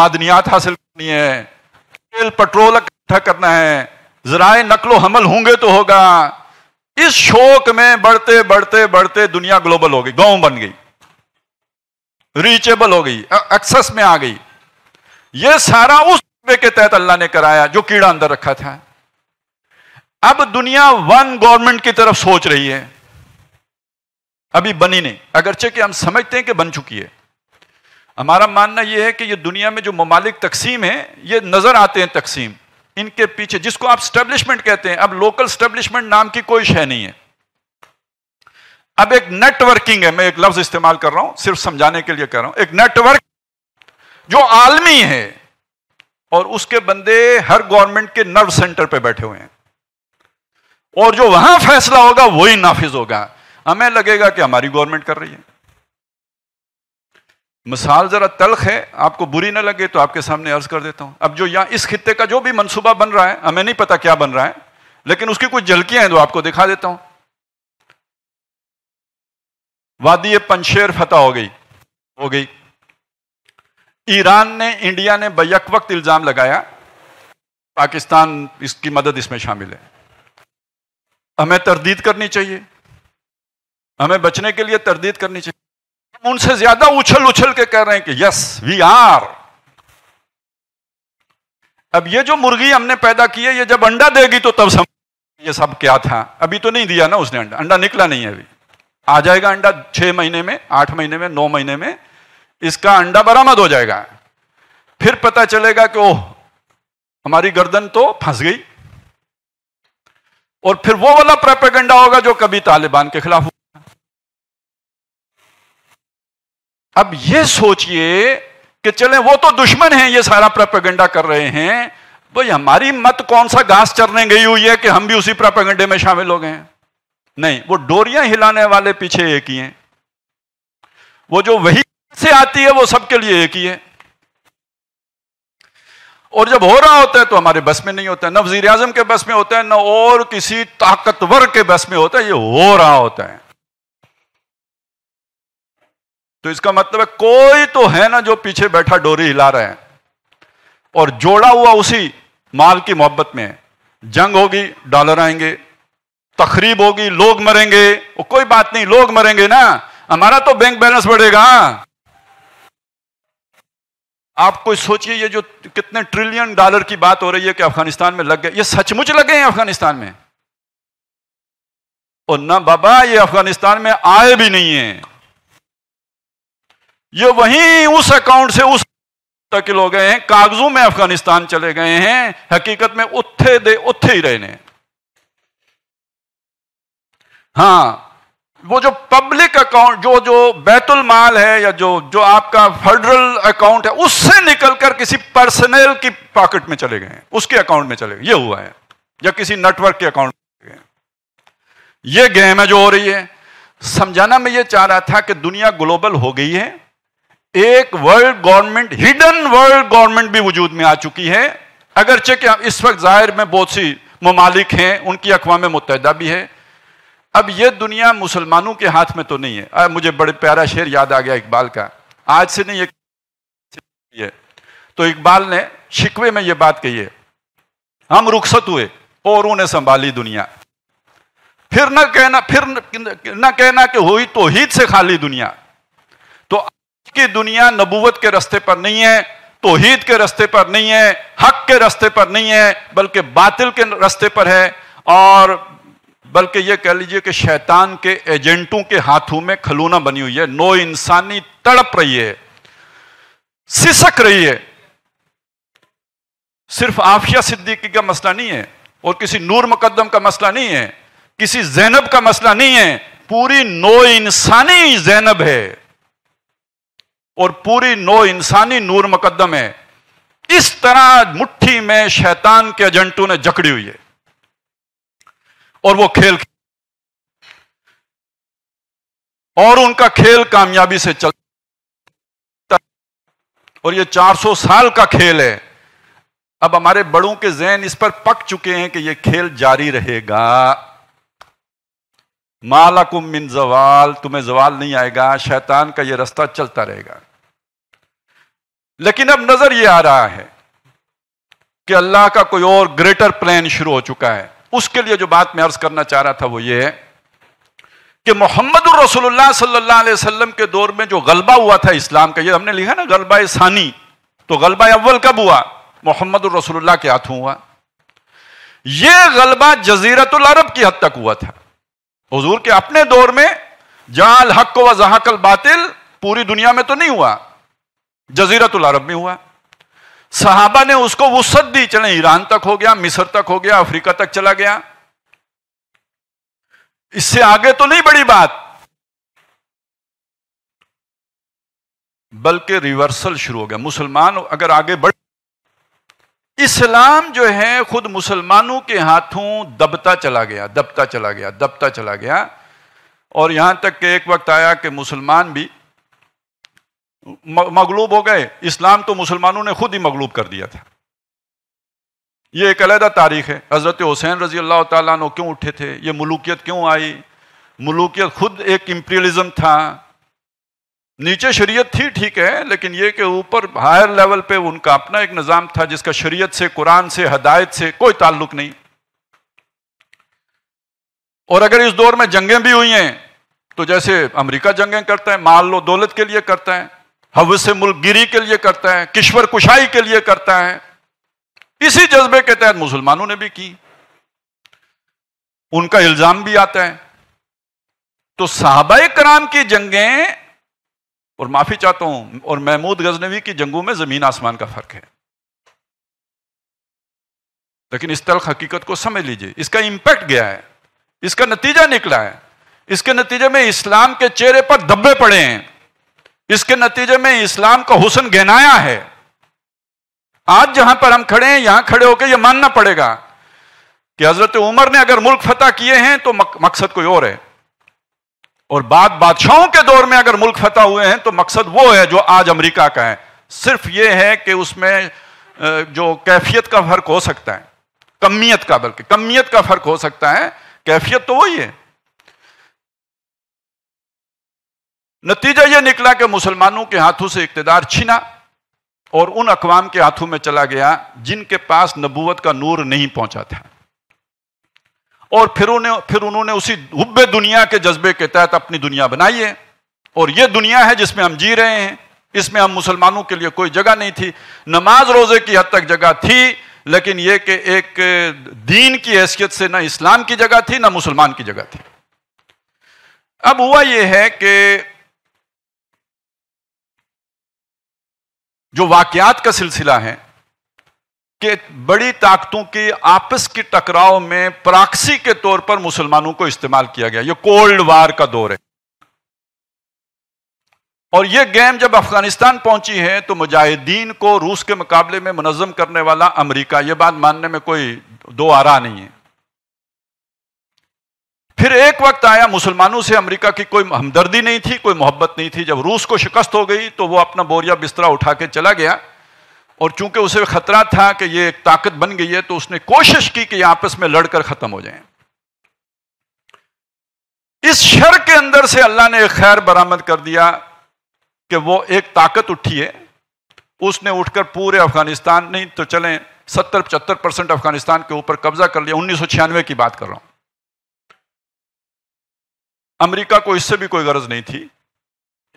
मादनियात हासिल करनी है तेल पेट्रोल इकट्ठा करना है जराए नकलो हमल होंगे तो होगा इस शोक में बढ़ते बढ़ते बढ़ते दुनिया ग्लोबल हो गई गांव बन गई रीचेबल हो गई एक्सेस में आ गई यह सारा उस के तहत अल्लाह ने कराया जो कीड़ा अंदर रखा था अब दुनिया वन गवर्नमेंट की तरफ सोच रही है अभी बनी नहीं अगरचे कि हम समझते हैं कि बन चुकी है हमारा मानना यह है कि यह दुनिया में जो ममालिक तकसीम है यह नजर आते हैं तकसीम इनके पीछे जिसको आप स्टेब्लिशमेंट कहते हैं अब लोकल स्टेब्लिशमेंट नाम की कोई शह नहीं है अब एक नेटवर्किंग है मैं एक लफ्ज इस्तेमाल कर रहा हूं सिर्फ समझाने के लिए कर रहा हूं एक नेटवर्क जो आलमी है और उसके बंदे हर गवर्नमेंट के नर्व सेंटर पे बैठे हुए हैं और जो वहां फैसला होगा वही नाफिज होगा हमें लगेगा कि हमारी गवर्नमेंट कर रही है मिसाल ज़रा तलख है आपको बुरी ना लगे तो आपके सामने अर्ज कर देता हूँ अब जो यहाँ इस खत्े का जो भी मनसूबा बन रहा है हमें नहीं पता क्या बन रहा है लेकिन उसकी कुछ झलकियाँ हैं तो आपको दिखा देता हूँ वादी पंशेर फतेह हो गई हो गई ईरान ने इंडिया ने बैक वक्त इल्ज़ाम लगाया पाकिस्तान इसकी मदद इसमें शामिल है हमें तरदीद करनी चाहिए हमें बचने के लिए तरदीद करनी चाहिए हम उनसे ज्यादा उछल उछल के कह रहे हैं कि यस वी आर अब ये जो मुर्गी हमने पैदा की है ये जब अंडा देगी तो तब समझ ये सब क्या था अभी तो नहीं दिया ना उसने अंडा अंडा निकला नहीं है अभी आ जाएगा अंडा छह महीने में आठ महीने में नौ महीने में इसका अंडा बरामद हो जाएगा फिर पता चलेगा कि ओह हमारी गर्दन तो फंस गई और फिर वो वाला प्रोपेगेंडा होगा जो कभी तालिबान के खिलाफ अब ये सोचिए कि चले वो तो दुश्मन हैं ये सारा प्रपगंडा कर रहे हैं तो हमारी मत कौन सा घास चरने गई हुई है कि हम भी उसी प्रपगंडे में शामिल हो गए नहीं वो डोरियां हिलाने वाले पीछे एक ही हैं वो जो वही से आती है वो सबके लिए एक ही है और जब हो रहा होता है तो हमारे बस में नहीं होता है ना वजीर आजम के बस में होता है ना और किसी ताकतवर के बस में होता है ये हो रहा होता है तो इसका मतलब है कोई तो है ना जो पीछे बैठा डोरी हिला रहे हैं और जोड़ा हुआ उसी माल की मोहब्बत में जंग होगी डॉलर आएंगे तकरीब होगी लोग मरेंगे वो कोई बात नहीं लोग मरेंगे ना हमारा तो बैंक बैलेंस बढ़ेगा आप कोई सोचिए ये जो कितने ट्रिलियन डॉलर की बात हो रही है कि अफगानिस्तान में लग गए ये सचमुच लगे हैं अफगानिस्तान में और ना बाबा ये अफगानिस्तान में आए भी नहीं है ये वहीं उस अकाउंट से उस मुंतकिल हो गए हैं कागजों में अफगानिस्तान चले गए हैं हकीकत में उत्थे दे उत्थे ही रहने हाँ वो जो पब्लिक अकाउंट जो जो बैतुल माल है या जो जो आपका फेडरल अकाउंट है उससे निकलकर किसी पर्सनल की पॉकेट में चले गए उसके अकाउंट में चले गए ये हुआ है या किसी नेटवर्क के अकाउंट में गए ये गेम है जो हो रही है समझाना मैं ये चाह रहा था कि दुनिया ग्लोबल हो गई है एक world government hidden world government भी वजूद में आ चुकी है अगरचे कि इस वक्त जाहिर में बहुत सी ममालिक हैं उनकी अकवा मुतहदा भी है अब यह दुनिया मुसलमानों के हाथ में तो नहीं है अब मुझे बड़े प्यारा शेर याद आ गया इकबाल का आज से नहीं ये तो इकबाल ने शिकवे में यह बात कही है हम रुखसत हुए और उन्हें संभाली दुनिया फिर ना कहना फिर ना कहना कि हुई तोहीद से खाली दुनिया तो कि दुनिया नबूवत के रास्ते पर नहीं है तोहीद के रास्ते पर नहीं है हक के रास्ते पर नहीं है बल्कि बातिल के रास्ते पर है और बल्कि यह कह लीजिए कि शैतान के एजेंटों के हाथों में खलूना बनी हुई है नो इंसानी तड़प रही है सिसक रही है सिर्फ आफिया सिद्दीकी का मसला नहीं है और किसी नूर मुकदम का मसला नहीं है किसी जैनब का मसला नहीं है पूरी नो इंसानी जैनब है और पूरी नो इंसानी नूर मुकदम है इस तरह मुट्ठी में शैतान के एजेंटों ने जकड़ी हुई है और वो खेल और उनका खेल कामयाबी से चल और ये 400 साल का खेल है अब हमारे बड़ों के जहन इस पर पक चुके हैं कि ये खेल जारी रहेगा माला कुम मिन जवाल तुम्हें जवाल नहीं आएगा शैतान का यह रास्ता चलता रहेगा लेकिन अब नजर ये आ रहा है कि अल्लाह का कोई और ग्रेटर प्लान शुरू हो चुका है उसके लिए जो बात मैं अर्ज करना चाह रहा था वो ये है कि मोहम्मद रसोल्ला सल्ला वसलम के दौर में जो गलबा हुआ था इस्लाम का ये हमने लिखा ना गलबा सानी तो गलबा अव्वल कब हुआ मोहम्मद रसोल्ला के हाथों हुआ ये गलबा जजीरतुल अरब की हद तक हुआ था हजूर के अपने दौर में जाल हक व जहाकल बातिल पूरी दुनिया में तो नहीं हुआ जजीरतुल अरब में हुआ साहबा ने उसको वसत दी चले ईरान तक हो गया मिस्र तक हो गया अफ्रीका तक चला गया इससे आगे तो नहीं बड़ी बात बल्कि रिवर्सल शुरू हो गया मुसलमान अगर आगे बढ़ इस्लाम जो है खुद मुसलमानों के हाथों दबता चला गया दबता चला गया दबता चला गया और यहां तक कि एक वक्त आया कि मुसलमान भी मगलूब हो गए इस्लाम तो मुसलमानों ने खुद ही मगलूब कर दिया था ये एक अलहदा तारीख है हज़रत हुसैन रजी अल्लाह तु क्यों उठे थे ये मलूकियत क्यों आई मलूकियत खुद एक इम्पीरियलिज्म था नीचे शरीयत थी ठीक है लेकिन ये कि ऊपर हायर लेवल पे उनका अपना एक निज़ाम था जिसका शरीयत से कुरान से हदायत से कोई ताल्लुक नहीं और अगर इस दौर में जंगें भी हुई हैं तो जैसे अमेरिका जंगें करता है माल लो दौलत के लिए करता है हवस गिरी के लिए करता है किश्वर कुशाई के लिए करता है इसी जज्बे के तहत मुसलमानों ने भी की उनका इल्जाम भी आता है तो साहबा कराम की जंगें और माफी चाहता हूं और महमूद गजनवी की जंगों में जमीन आसमान का फर्क है लेकिन इस तल हकीकत को समझ लीजिए इसका इंपैक्ट गया है इसका नतीजा निकला है इसके नतीजे में इस्लाम के चेहरे पर धब्बे पड़े हैं इसके नतीजे में इस्लाम का हुसन गहनाया है आज जहां पर हम खड़े हैं यहां खड़े होकर यह मानना पड़ेगा कि हजरत उमर ने अगर मुल्क फतेह किए हैं तो मक, मकसद कोई और है और बाद बादशाहों के दौर में अगर मुल्क फतेह हुए हैं तो मकसद वो है जो आज अमेरिका का है सिर्फ ये है कि उसमें जो कैफियत का फर्क हो सकता है कमियत का बल्कि कमियत का फर्क हो सकता है कैफियत तो वही है नतीजा यह निकला कि मुसलमानों के हाथों से इकतदार छीना और उन अकवाम के हाथों में चला गया जिनके पास नबूवत का नूर नहीं पहुंचा था और फिर उन्हें फिर उन्होंने उसी हुब्बे दुनिया के जज्बे के तहत अपनी दुनिया बनाई है और यह दुनिया है जिसमें हम जी रहे हैं इसमें हम मुसलमानों के लिए कोई जगह नहीं थी नमाज रोजे की हद तक जगह थी लेकिन यह कि एक दीन की हैसियत से ना इस्लाम की जगह थी ना मुसलमान की जगह थी अब हुआ यह है कि जो वाकयात का सिलसिला है कि बड़ी ताकतों के आपस के टकराव में प्राक्सी के तौर पर मुसलमानों को इस्तेमाल किया गया यह कोल्ड वार का दौर है और यह गेम जब अफगानिस्तान पहुंची है तो मुजाहिदीन को रूस के मुकाबले में मुनजम करने वाला अमरीका यह बात मानने में कोई दो आरा नहीं है फिर एक वक्त आया मुसलमानों से अमेरिका की कोई हमदर्दी नहीं थी कोई मोहब्बत नहीं थी जब रूस को शिकस्त हो गई तो वो अपना बोरिया बिस्तरा उठा के चला गया और चूंकि उसे खतरा था कि ये एक ताकत बन गई है तो उसने कोशिश की कि आपस में लड़कर खत्म हो जाए इस शर के अंदर से अल्लाह ने एक खैर बरामद कर दिया कि वो एक ताकत उठी है उसने उठकर पूरे अफगानिस्तान नहीं तो चले सत्तर पचहत्तर परसेंट अफगानिस्तान के ऊपर कब्जा कर लिया उन्नीस की बात कर रहा हूं अमेरिका को इससे भी कोई गरज नहीं थी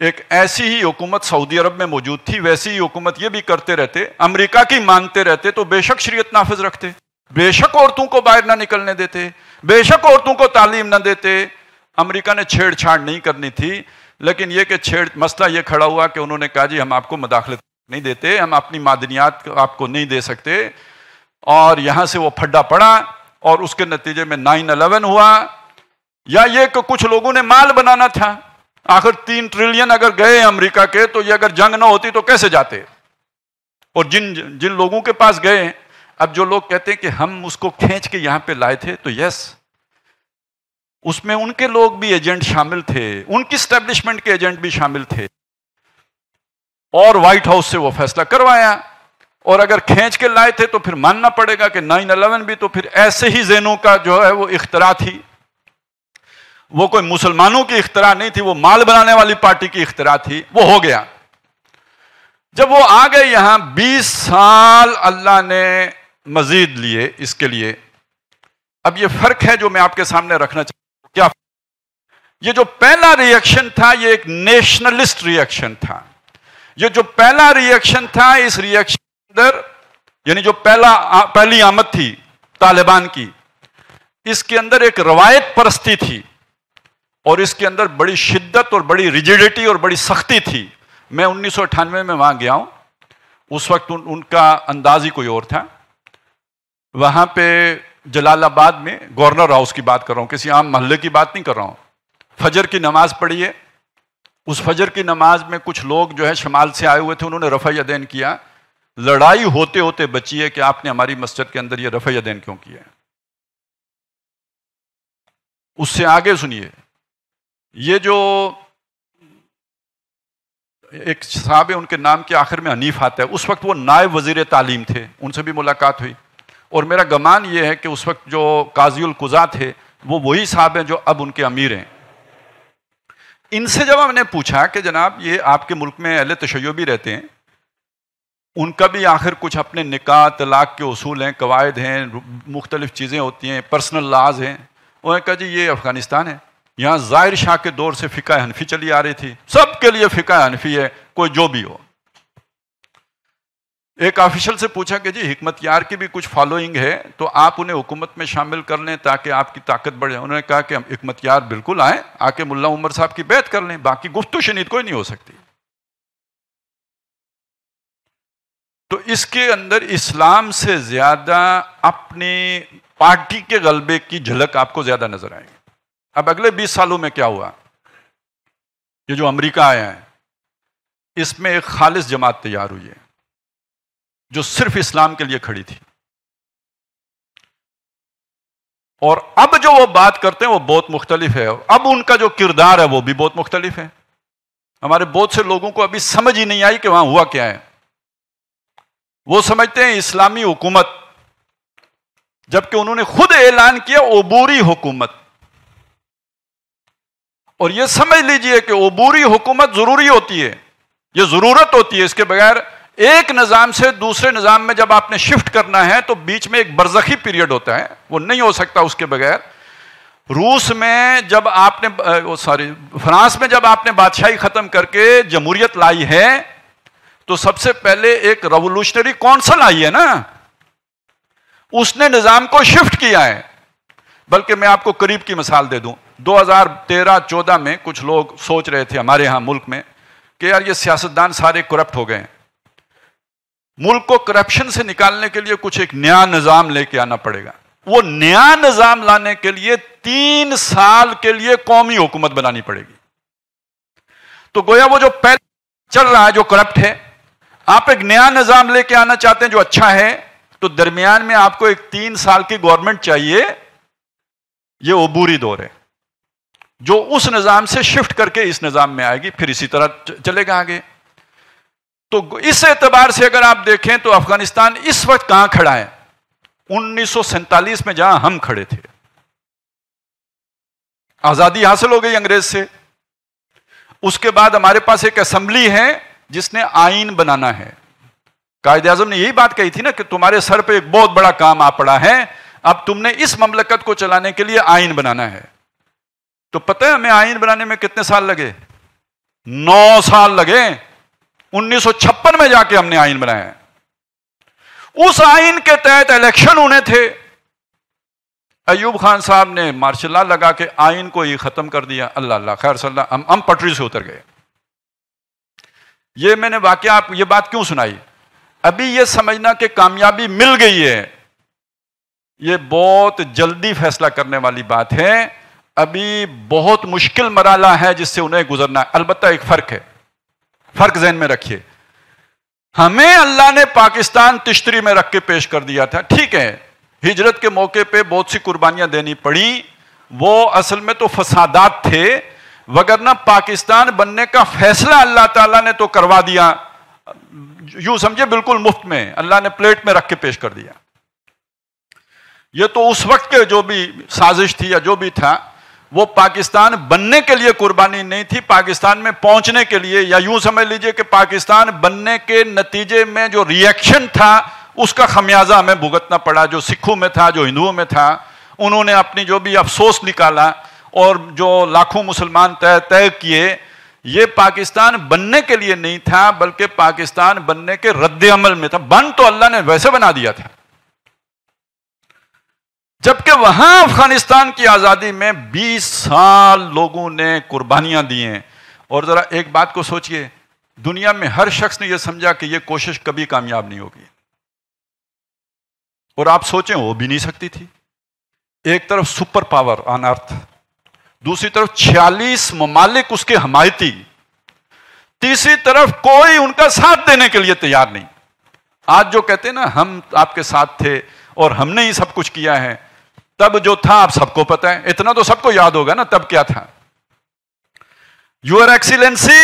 एक ऐसी ही हुकूमत सऊदी अरब में मौजूद थी वैसी ही हुकूमत ये भी करते रहते अमेरिका की मानते रहते तो बेशक शरीयत नाफिज रखते बेशक औरतों को बाहर ना निकलने देते बेशक औरतों को तालीम ना देते अमेरिका ने छेड़छाड़ नहीं करनी थी लेकिन यह कि छेड़ मसला ये खड़ा हुआ कि उन्होंने कहा जी हम आपको मदाखलत नहीं देते हम अपनी मादनियात आपको नहीं दे सकते और यहां से वो फड्डा पड़ा और उसके नतीजे में नाइन अलेवन हुआ या ये कुछ लोगों ने माल बनाना था आखिर तीन ट्रिलियन अगर गए अमेरिका के तो ये अगर जंग ना होती तो कैसे जाते और जिन जिन लोगों के पास गए अब जो लोग कहते हैं कि हम उसको खींच के यहां पे लाए थे तो यस उसमें उनके लोग भी एजेंट शामिल थे उनकी स्टेब्लिशमेंट के एजेंट भी शामिल थे और व्हाइट हाउस से वो फैसला करवाया और अगर खींच के लाए थे तो फिर मानना पड़ेगा कि नाइन अलेवन भी तो फिर ऐसे ही जेनों का जो है वो इख्तरा थी वो कोई मुसलमानों की इख्तरा नहीं थी वो माल बनाने वाली पार्टी की इख्तरा थी वो हो गया जब वो आ गए यहां 20 साल अल्लाह ने मजीद लिए इसके लिए अब ये फर्क है जो मैं आपके सामने रखना चाहता हूं क्या ये जो पहला रिएक्शन था ये एक नेशनलिस्ट रिएक्शन था ये जो पहला रिएक्शन था इस रिएक्शन के अंदर यानी जो पहला पहली आमद थी तालिबान की इसके अंदर एक रवायत परस्ती थी और इसके अंदर बड़ी शिद्दत और बड़ी रिजिडिटी और बड़ी सख्ती थी मैं उन्नीस में वहां गया हूं उस वक्त उन, उनका अंदाज ही कोई और था वहां पे जलालाबाद में गवर्नर हाउस की बात कर रहा हूं किसी आम महल्ले की बात नहीं कर रहा हूं फजर की नमाज़ पढ़ी है उस फजर की नमाज में कुछ लोग जो है शमाल से आए हुए थे उन्होंने रफाई अदैन किया लड़ाई होते होते बची है कि आपने हमारी मस्जिद के अंदर ये रफाई अदैन क्यों किया उससे आगे सुनिए ये जो एक साहब उनके नाम के आखिर में हनीफ आता है उस वक्त वो नायब वजीर तालीम थे उनसे भी मुलाकात हुई और मेरा गमान ये है कि उस वक्त जो काजील कुजा थे वो वही साहब हैं जो अब उनके अमीर हैं इनसे जब हमने पूछा कि जनाब ये आपके मुल्क में अहल तशैय भी रहते हैं उनका भी आखिर कुछ अपने निका तलाक के असूल हैं कवायद हैं मुख्तलिफ चीज़ें होती हैं पर्सनल लाज हैं वो कहा जी ये अफ़गानिस्तान है यहां जाहिर शाह के दौर से फिका हनफी चली आ रही थी सबके लिए फिका हनफी है कोई जो भी हो एक ऑफिशियल से पूछा कि जी हिकमत यार की भी कुछ फॉलोइंग है तो आप उन्हें हुकूमत में शामिल कर लें ताकि आपकी ताकत बढ़े उन्होंने कहा कि हम हिकमत यार बिल्कुल आए आके मुल्ला उमर साहब की बैत कर लें बाकी गुफ्तु शनीद कोई नहीं हो सकती तो इसके अंदर इस्लाम से ज्यादा अपनी पार्टी के गलबे की झलक आपको ज्यादा नजर आएगी अब अगले 20 सालों में क्या हुआ ये जो अमेरिका आया है इसमें एक खालिश जमात तैयार हुई है जो सिर्फ इस्लाम के लिए खड़ी थी और अब जो वो बात करते हैं वो बहुत मुख्तलिफ है अब उनका जो किरदार है वो भी बहुत मुख्तलिफ है हमारे बहुत से लोगों को अभी समझ ही नहीं आई कि वहां हुआ क्या है वो समझते हैं इस्लामी हुकूमत जबकि उन्होंने खुद ऐलान किया ओबूरी हुकूमत और ये समझ लीजिए कि अबूरी हुकूमत ज़रूरी होती है ये ज़रूरत होती है इसके बगैर एक निज़ाम से दूसरे निज़ाम में जब आपने शिफ्ट करना है तो बीच में एक बरजखी पीरियड होता है वो नहीं हो सकता उसके बगैर रूस में जब आपने सॉरी फ्रांस में जब आपने बादशाही ख़त्म करके जमहूरियत लाई है तो सबसे पहले एक रेवोल्यूशनरी कौंसल आई है ना उसने निज़ाम को शिफ्ट किया है बल्कि मैं आपको करीब की मिसाल दे दूं 2013-14 में कुछ लोग सोच रहे थे हमारे यहाँ मुल्क में कि यार ये सियासतदान सारे करप्ट हो गए मुल्क को करप्शन से निकालने के लिए कुछ एक नया निज़ाम लेके आना पड़ेगा वो नया निज़ाम लाने के लिए तीन साल के लिए कौमी हुकूमत बनानी पड़ेगी तो गोया वो जो पहले चल रहा है जो करप्ट है आप एक नया निज़ाम लेके आना चाहते हैं जो अच्छा है तो दरमियान में आपको एक तीन साल की गवर्नमेंट चाहिए ये अबूरी दौर है जो उस निज़ाम से शिफ्ट करके इस निज़ाम में आएगी फिर इसी तरह चलेगा आगे तो इस एतबार से अगर आप देखें तो अफगानिस्तान इस वक्त कहां खड़ा है उन्नीस में जहां हम खड़े थे आजादी हासिल हो गई अंग्रेज से उसके बाद हमारे पास एक असेंबली है जिसने आइन बनाना है कायद आजम ने यही बात कही थी ना कि तुम्हारे सर पे एक बहुत बड़ा काम आ पड़ा है अब तुमने इस ममलकत को चलाने के लिए आइन बनाना है तो पता है हमें आइन बनाने में कितने साल लगे नौ साल लगे 1956 में जाके हमने आइन बनाया उस आइन के तहत इलेक्शन होने थे अयूब खान साहब ने मार्शल लगा के आइन को ही खत्म कर दिया अल्लाह अल्लाह खैर सल्लाह हम हम पटरी से उतर गए ये मैंने वाक्य आप ये बात क्यों सुनाई अभी ये समझना कि कामयाबी मिल गई है ये बहुत जल्दी फैसला करने वाली बात है अभी बहुत मुश्किल मराला है जिससे उन्हें गुजरना है अलबत् एक फ़र्क है फ़र्क जहन में रखिए हमें अल्लाह ने पाकिस्तान तिश्तरी में रख के पेश कर दिया था ठीक है हिजरत के मौके पे बहुत सी कुर्बानियां देनी पड़ी वो असल में तो फसादात थे वगरना पाकिस्तान बनने का फैसला अल्लाह ताला ने तो करवा दिया यूं समझे बिल्कुल मुफ्त में अल्लाह ने प्लेट में रख के पेश कर दिया ये तो उस वक्त के जो भी साजिश थी या जो भी था वो पाकिस्तान बनने के लिए कुर्बानी नहीं थी पाकिस्तान में पहुंचने के लिए या यूं समझ लीजिए कि पाकिस्तान बनने के नतीजे में जो रिएक्शन था उसका खमियाजा हमें भुगतना पड़ा जो सिखों में था जो हिंदुओं में था उन्होंने अपनी जो भी अफसोस निकाला और जो लाखों मुसलमान तय तय किए ये पाकिस्तान बनने के लिए नहीं था बल्कि पाकिस्तान बनने के रद्द अमल में था बन तो अल्लाह ने वैसे बना दिया था जबकि वहां अफगानिस्तान की आज़ादी में 20 साल लोगों ने कुर्बानियां दी हैं और ज़रा एक बात को सोचिए दुनिया में हर शख्स ने यह समझा कि यह कोशिश कभी कामयाब नहीं होगी और आप सोचें हो भी नहीं सकती थी एक तरफ सुपर पावर ऑन अर्थ दूसरी तरफ 46 ममालिक उसके हमायती तीसरी तरफ कोई उनका साथ देने के लिए तैयार नहीं आज जो कहते हैं ना हम आपके साथ थे और हमने ही सब कुछ किया है तब जो था आप सबको पता है इतना तो सबको याद होगा ना तब क्या था your excellency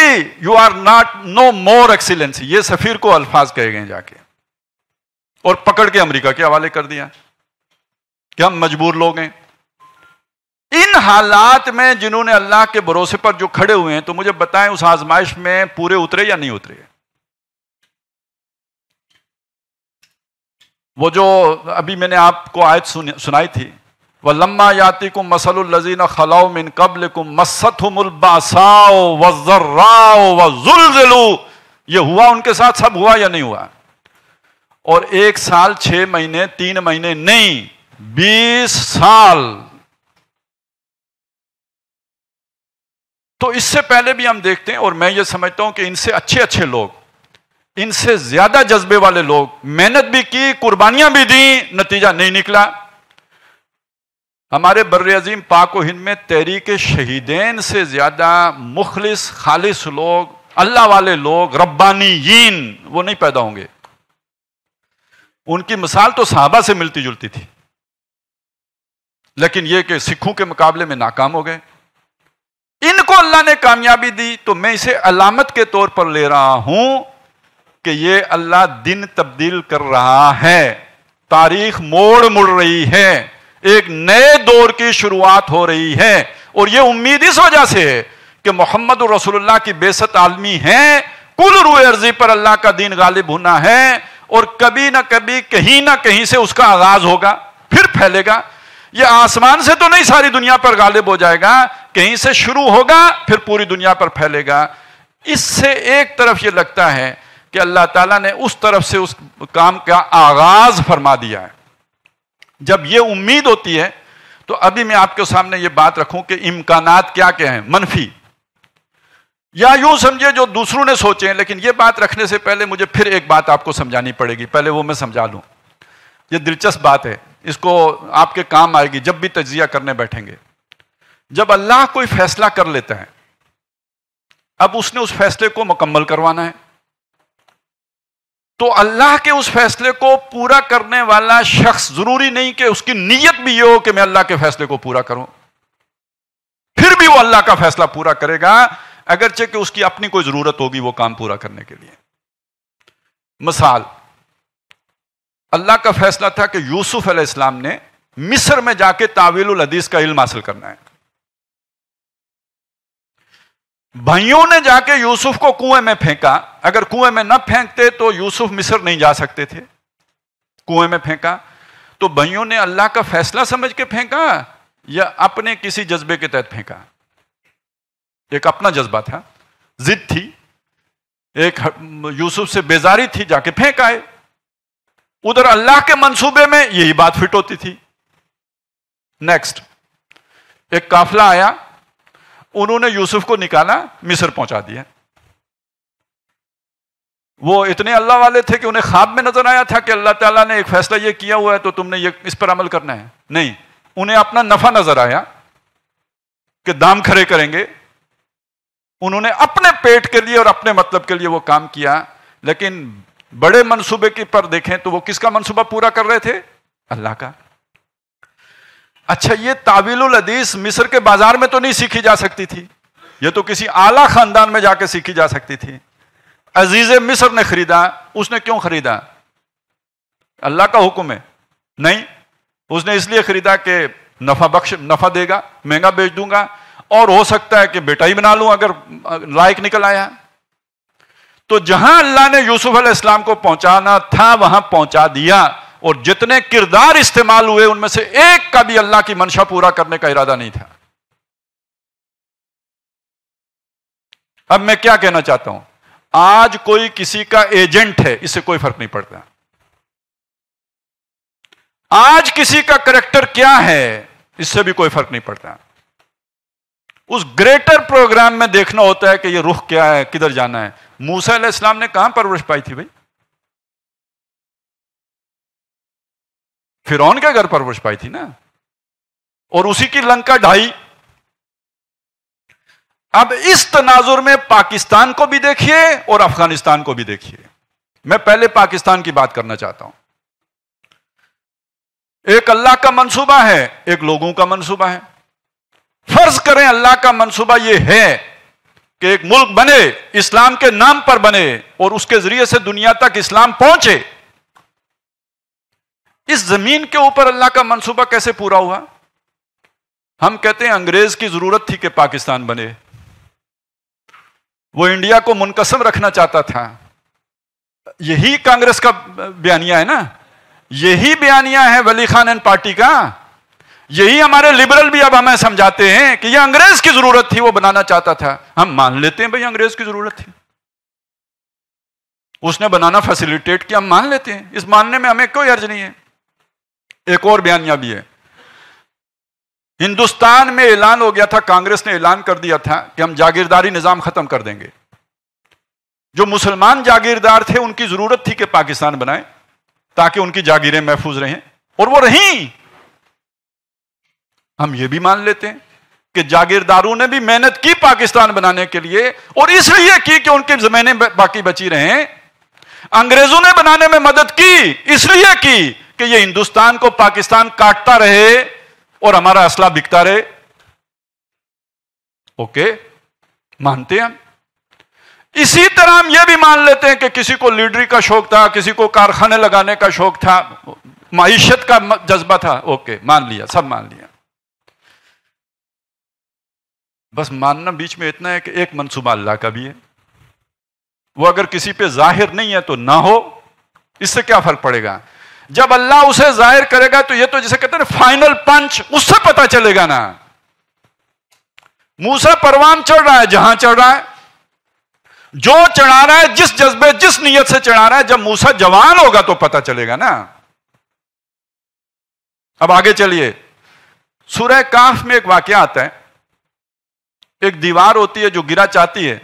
you are not no more excellency ये सफीर को अल्फाज कहे गए जाके और पकड़ के अमेरिका के हवाले कर दिया क्या हम मजबूर लोग हैं इन हालात में जिन्होंने अल्लाह के भरोसे पर जो खड़े हुए हैं तो मुझे बताएं उस आजमाइश में पूरे उतरे या नहीं उतरे वो जो अभी मैंने आपको आयत सुनाई थी व लम्मा याति को मसलजीन खलाउ मिन कबल को मसत मुलबासाओ वर्राओ वजुलजलू ये हुआ उनके साथ सब हुआ या नहीं हुआ और एक साल छह महीने तीन महीने नहीं बीस साल तो इससे पहले भी हम देखते हैं और मैं ये समझता हूं कि इनसे अच्छे अच्छे लोग इनसे ज्यादा जज्बे वाले लोग मेहनत भी की कुर्बानियां भी दी नतीजा नहीं निकला हमारे बर अजीम पाक हिंद में तहरीक शहीदेन से ज़्यादा मुखलिस खालिस लोग अल्लाह वाले लोग रब्बानीन वो नहीं पैदा होंगे उनकी मिसाल तो साहबा से मिलती जुलती थी लेकिन ये कि सिखों के मुकाबले में नाकाम हो गए इनको अल्लाह ने कामयाबी दी तो मैं इसे अलामत के तौर पर ले रहा हूं कि ये अल्लाह दिन तब्दील कर रहा है तारीख मोड़ मुड़ रही है एक नए दौर की शुरुआत हो रही है और यह उम्मीद इस वजह से है कि मोहम्मद रसुल्ला की बेसत आलमी है कुल रू अर्जी पर अल्लाह का दिन गालिब होना है और कभी ना कभी कहीं ना कहीं से उसका आगाज होगा फिर फैलेगा यह आसमान से तो नहीं सारी दुनिया पर गालिब हो जाएगा कहीं से शुरू होगा फिर पूरी दुनिया पर फैलेगा इससे एक तरफ यह लगता है कि अल्लाह ताला ने उस तरफ से उस काम का आगाज फरमा दिया है जब ये उम्मीद होती है तो अभी मैं आपके सामने ये बात रखूं कि इम्कानात क्या क्या हैं मनफी या यूं समझे जो दूसरों ने सोचे हैं लेकिन ये बात रखने से पहले मुझे फिर एक बात आपको समझानी पड़ेगी पहले वो मैं समझा लूं ये दिलचस्प बात है इसको आपके काम आएगी जब भी तजिया करने बैठेंगे जब अल्लाह कोई फैसला कर लेता है अब उसने उस फैसले को मुकम्मल करवाना है तो अल्लाह के उस फैसले को पूरा करने वाला शख्स जरूरी नहीं कि उसकी नीयत भी यह हो कि मैं अल्लाह के फैसले को पूरा करूं फिर भी वो अल्लाह का फैसला पूरा करेगा अगरचे कि उसकी अपनी कोई जरूरत होगी वो काम पूरा करने के लिए मिसाल अल्लाह का फैसला था कि यूसुफ अलैहिस्सलाम ने मिस्र में जाके तावील हदीस का इल्म हासिल करना है भाइयों ने जाके यूसुफ को कुएं में फेंका अगर कुएं में न फेंकते तो यूसुफ मिस्र नहीं जा सकते थे कुएं में फेंका तो भाइयों ने अल्लाह का फैसला समझ के फेंका या अपने किसी जज्बे के तहत फेंका एक अपना जज्बा था जिद थी एक यूसुफ से बेजारी थी जाके फेंका उधर अल्लाह के मंसूबे में यही बात फिट होती थी नेक्स्ट एक काफला आया उन्होंने यूसुफ को निकाला मिस्र पहुंचा दिया वो इतने अल्लाह वाले थे कि उन्हें ख्वाब में नजर आया था कि अल्लाह ताला ने एक फैसला ये किया हुआ है तो तुमने ये इस पर अमल करना है नहीं उन्हें अपना नफा नजर आया कि दाम खड़े करेंगे उन्होंने अपने पेट के लिए और अपने मतलब के लिए वो काम किया लेकिन बड़े मंसूबे की पर देखें तो वो किसका मंसूबा पूरा कर रहे थे अल्लाह का अच्छा ये तावील अदीस मिस्र के बाजार में तो नहीं सीखी जा सकती थी ये तो किसी आला खानदान में जाके सीखी जा सकती थी अजीज मिस्र ने खरीदा उसने क्यों खरीदा अल्लाह का हुक्म है नहीं उसने इसलिए खरीदा कि नफा बख्श नफा देगा महंगा बेच दूंगा और हो सकता है कि बेटा ही बना लूं अगर लायक निकल आया तो जहां अल्लाह ने यूसुफ इस्लाम को पहुंचाना था वहां पहुंचा दिया और जितने किरदार इस्तेमाल हुए उनमें से एक का भी अल्लाह की मंशा पूरा करने का इरादा नहीं था अब मैं क्या कहना चाहता हूं आज कोई किसी का एजेंट है इससे कोई फर्क नहीं पड़ता आज किसी का करेक्टर क्या है इससे भी कोई फर्क नहीं पड़ता उस ग्रेटर प्रोग्राम में देखना होता है कि ये रुख क्या है किधर जाना है मूसा इस्लाम ने कहां परवरिश पाई थी भाई फिरौन के घर पर परवरिश पाई थी ना और उसी की लंका ढाई अब इस तनाजुर में पाकिस्तान को भी देखिए और अफगानिस्तान को भी देखिए मैं पहले पाकिस्तान की बात करना चाहता हूं एक अल्लाह का मंसूबा है एक लोगों का मंसूबा है फर्ज करें अल्लाह का मंसूबा यह है कि एक मुल्क बने इस्लाम के नाम पर बने और उसके जरिए से दुनिया तक इस्लाम पहुंचे इस जमीन के ऊपर अल्लाह का मंसूबा कैसे पूरा हुआ हम कहते हैं अंग्रेज की जरूरत थी कि पाकिस्तान बने वो इंडिया को मुनकसम रखना चाहता था यही कांग्रेस का बयानिया है ना यही बयानिया है वली खान एंड पार्टी का यही हमारे लिबरल भी अब हमें समझाते हैं कि यह अंग्रेज की जरूरत थी वो बनाना चाहता था हम मान लेते हैं भाई अंग्रेज की जरूरत थी उसने बनाना फैसिलिटेट किया हम मान लेते हैं इस मानने में हमें कोई अर्ज नहीं है एक और बयानिया भी है हिंदुस्तान में ऐलान हो गया था कांग्रेस ने ऐलान कर दिया था कि हम जागीरदारी निजाम खत्म कर देंगे जो मुसलमान जागीरदार थे उनकी जरूरत थी कि पाकिस्तान बनाए ताकि उनकी जागीरें महफूज रहें और वो रहीं हम ये भी मान लेते हैं कि जागीरदारों ने भी मेहनत की पाकिस्तान बनाने के लिए और इसलिए की कि उनकी जमीने बाकी बची रहे अंग्रेजों ने बनाने में मदद की इसलिए की कि ये हिंदुस्तान को पाकिस्तान काटता रहे और हमारा असला बिकता रहे ओके मानते हैं हम इसी तरह हम यह भी मान लेते हैं कि किसी को लीडरी का शौक था किसी को कारखाने लगाने का शौक था मीशत का जज्बा था ओके मान लिया सब मान लिया बस मानना बीच में इतना है कि एक मनसूबा अल्लाह का भी है वो अगर किसी पे जाहिर नहीं है तो ना हो इससे क्या फर्क पड़ेगा जब अल्लाह उसे जाहिर करेगा तो ये तो जिसे कहते हैं फाइनल पंच उससे पता चलेगा ना मूसा परवान चढ़ रहा है जहां चढ़ रहा है जो चढ़ा रहा है जिस जज्बे जिस नीयत से चढ़ा रहा है जब मूसा जवान होगा तो पता चलेगा ना अब आगे चलिए सूर्य काफ में एक वाक्य आता है एक दीवार होती है जो गिरा चाहती है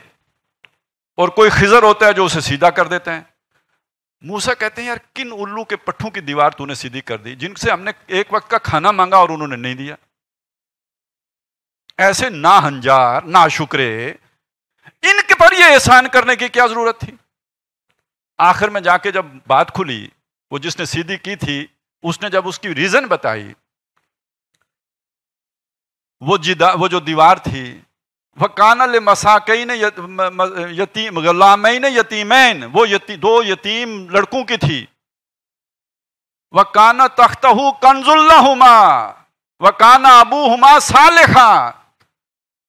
और कोई खिजर होता है जो उसे सीधा कर देते हैं मूसा कहते हैं यार किन उल्लू के पट्ठों की दीवार तूने सीधी कर दी जिनसे हमने एक वक्त का खाना मांगा और उन्होंने नहीं दिया ऐसे ना हंजार ना शुक्रे इनके पर ये एहसान करने की क्या जरूरत थी आखिर में जाके जब बात खुली वो जिसने सीधी की थी उसने जब उसकी रीजन बताई वो जिदा वो जो दीवार थी वकानल मसाकिन यतीम गलामैन यतीमैन वो यती, दो यतीम लड़कों की थी वकाना कंजुल्ला हुमा वकाना अबू हुमा सालिखा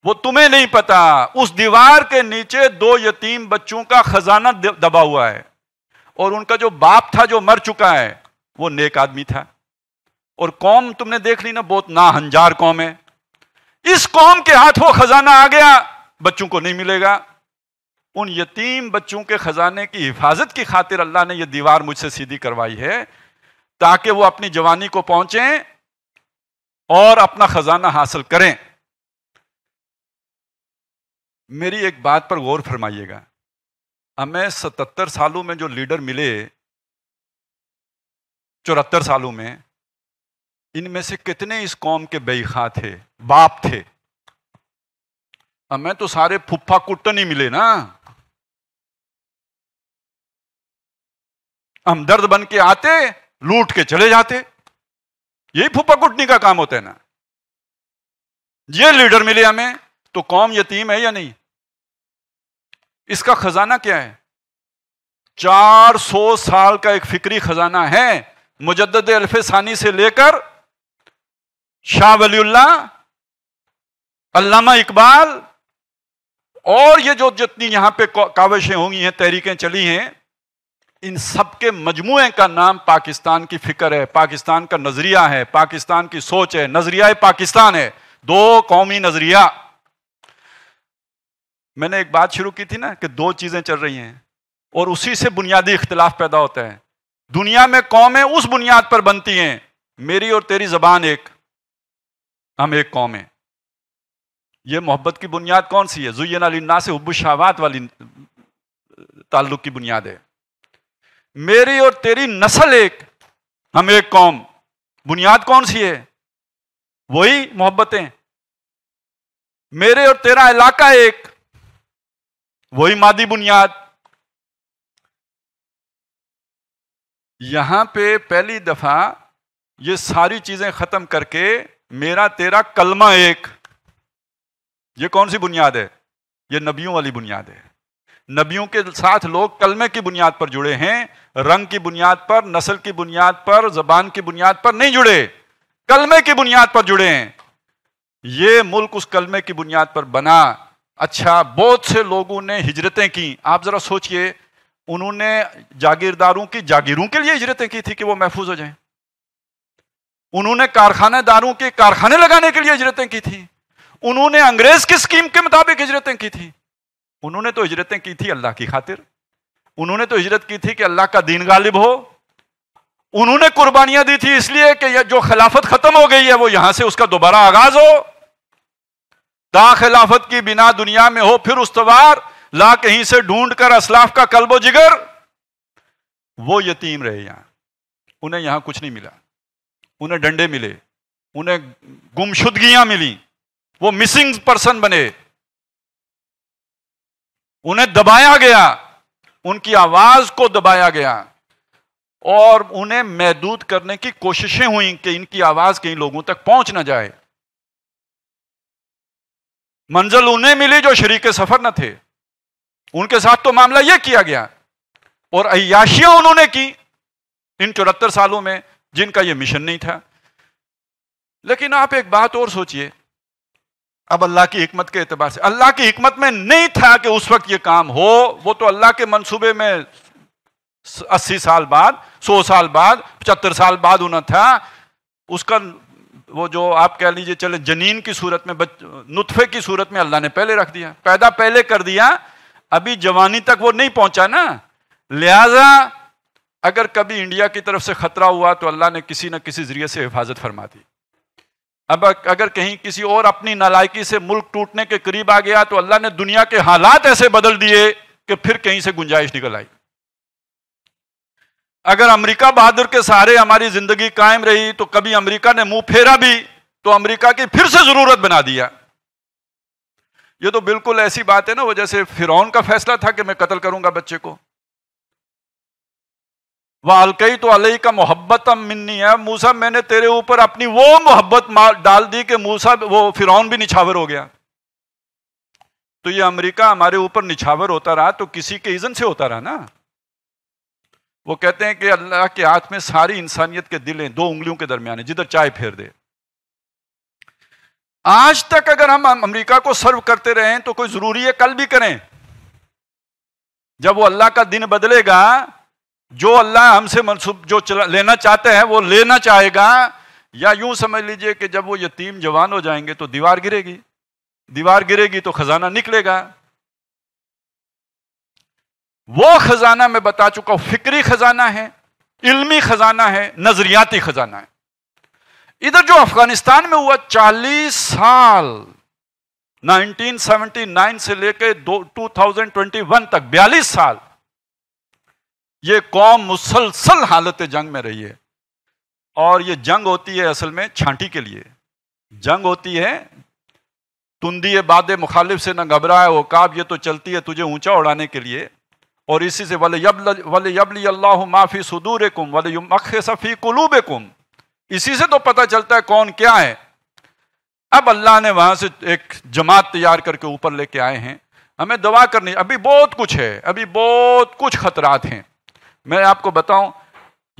वो तुम्हें नहीं पता उस दीवार के नीचे दो यतीम बच्चों का खजाना दबा हुआ है और उनका जो बाप था जो मर चुका है वो नेक आदमी था और कौम तुमने देख ली ना बहुत ना हंजार कौम है इस कौम के हाथ वो खजाना आ गया बच्चों को नहीं मिलेगा उन यतीम बच्चों के खजाने की हिफाजत की खातिर अल्लाह ने यह दीवार मुझसे सीधी करवाई है ताकि वो अपनी जवानी को पहुंचे और अपना खजाना हासिल करें मेरी एक बात पर गौर फरमाइएगा हमें सतहत्तर सालों में जो लीडर मिले चौहत्तर सालों में इनमें से कितने इस कौम के बेखा थे बाप थे हमें तो सारे फुफ्फा कुट्टन ही मिले ना हम दर्द बन के आते लूट के चले जाते यही फुफा कुटनी का काम होता है ना ये लीडर मिले हमें तो कौम यतीम है या नहीं इसका खजाना क्या है 400 साल का एक फिक्री खजाना है मुजद अल्फे सानी से लेकर शाह वली अल्लामा इकबाल और ये जो जितनी यहाँ पे काविशें होंगी हैं तहरीकें चली हैं इन सबके मजमु मजमू का नाम पाकिस्तान की फिक्र है पाकिस्तान का नजरिया है पाकिस्तान की सोच है नजरिया पाकिस्तान है दो कौमी नजरिया मैंने एक बात शुरू की थी ना कि दो चीजें चल रही हैं और उसी से बुनियादी इख्तलाफ पैदा होता है दुनिया में कौमें उस बुनियाद पर बनती हैं मेरी और तेरी जबान एक हम एक कौम है ये मोहब्बत की बुनियाद कौन सी है जुयन ना से हब्बु शावात वाली ताल्लुक की बुनियाद है मेरी और तेरी नस्ल एक हम एक कौम बुनियाद कौन सी है वही मोहब्बतें मेरे और तेरा इलाका एक वही मादी बुनियाद यहां पे पहली दफा ये सारी चीजें खत्म करके मेरा तेरा कलमा एक ये कौन सी बुनियाद है ये नबियों वाली बुनियाद है नबियों के साथ लोग कलमे की बुनियाद पर जुड़े हैं रंग की बुनियाद पर नस्ल की बुनियाद पर जबान की बुनियाद पर नहीं जुड़े कलमे की बुनियाद पर जुड़े हैं ये मुल्क उस कलमे की बुनियाद पर बना अच्छा बहुत से लोगों ने हिजरतें की आप जरा सोचिए उन्होंने जागीरदारों की जागीरों के लिए हिजरतें की थी कि वो महफूज हो जाएं उन्होंने कारखानेदारों के कारखाने लगाने के लिए हिजरतें की थी उन्होंने अंग्रेज की स्कीम के मुताबिक हिजरतें की थी उन्होंने तो हिजरतें की थी अल्लाह की खातिर उन्होंने तो हिजरत की थी कि अल्लाह का दीन गालिब हो उन्होंने कुर्बानियां दी थी इसलिए कि जो खिलाफत खत्म हो गई है वो यहां से उसका दोबारा आगाज हो दा खिलाफत की बिना दुनिया में हो फिर उस्तवार ला कहीं से ढूंढ कर असलाफ का कल्बो जिगर वो यतीम रहे यहां उन्हें यहां कुछ नहीं मिला उन्हें डंडे मिले उन्हें गुमशुदगियां मिली वो मिसिंग पर्सन बने उन्हें दबाया गया उनकी आवाज को दबाया गया और उन्हें महदूद करने की कोशिशें हुई कि इनकी आवाज कहीं लोगों तक पहुंच ना जाए मंजिल उन्हें मिली जो शरीक सफर न थे उनके साथ तो मामला यह किया गया और अयाशियां उन्होंने की इन चौहत्तर सालों में जिनका यह मिशन नहीं था लेकिन आप एक बात और सोचिए अब अल्लाह की हमत के अतबार से अल्लाह की हमत में नहीं था कि उस वक्त ये काम हो वो तो अल्लाह के मनसूबे में अस्सी साल बाद सौ साल बाद पचहत्तर साल बाद होना था उसका वो जो आप कह लीजिए चले जनीन की सूरत में बच नुतफे की सूरत में अल्लाह ने पहले रख दिया पैदा पहले कर दिया अभी जवानी तक वो नहीं पहुंचा ना लिहाजा अगर कभी इंडिया की तरफ से खतरा हुआ तो अल्लाह ने किसी न किसी जरिए से हिफाजत फरमा दी अब अगर कहीं किसी और अपनी नालायकी से मुल्क टूटने के करीब आ गया तो अल्लाह ने दुनिया के हालात ऐसे बदल दिए कि फिर कहीं से गुंजाइश निकल आई अगर अमेरिका बहादुर के सहारे हमारी जिंदगी कायम रही तो कभी अमेरिका ने मुंह फेरा भी तो अमेरिका की फिर से जरूरत बना दिया ये तो बिल्कुल ऐसी बात है ना वो जैसे फिरौन का फैसला था कि मैं कत्ल करूंगा बच्चे को वह अलकई तो अलई का मोहब्बत मिन्नी है मूसा मैंने तेरे ऊपर अपनी वो मोहब्बत डाल दी कि मूसा वो फिरौन भी निछावर हो गया तो ये अमेरिका हमारे ऊपर निछावर होता रहा तो किसी के इजन से होता रहा ना वो कहते हैं कि अल्लाह के हाथ में सारी इंसानियत के दिल हैं दो उंगलियों के दरमियान है जिधर चाय फेर दे आज तक अगर हम अमरीका को सर्व करते रहे तो कोई जरूरी है कल भी करें जब वो अल्लाह का दिन बदलेगा जो अल्लाह हमसे मनसूब जो लेना चाहते हैं वो लेना चाहेगा या यूं समझ लीजिए कि जब वो यतीम जवान हो जाएंगे तो दीवार गिरेगी दीवार गिरेगी तो खजाना निकलेगा वो खजाना मैं बता चुका हूं फिक्री खजाना है इल्मी खजाना है नजरियाती खजाना है इधर जो अफगानिस्तान में हुआ 40 साल 1979 से लेकर 2021 तक 42 साल ये कौम मुसलसल हालत जंग में रही है और ये जंग होती है असल में छांटी के लिए जंग होती है तुंदी बाद मुखालिफ से न घबराए वो काब ये तो चलती है तुझे ऊंचा उड़ाने के लिए और इसी से वले यबल यबली अल्लाह माफ़ी सदूर कुम वले अख सफ़ी कुलूब कुम इसी से तो पता चलता है कौन क्या है अब अल्लाह ने वहां से एक जमात तैयार करके ऊपर लेके आए हैं हमें दवा करनी अभी बहुत कुछ है अभी बहुत कुछ खतरात हैं मैं आपको बताऊं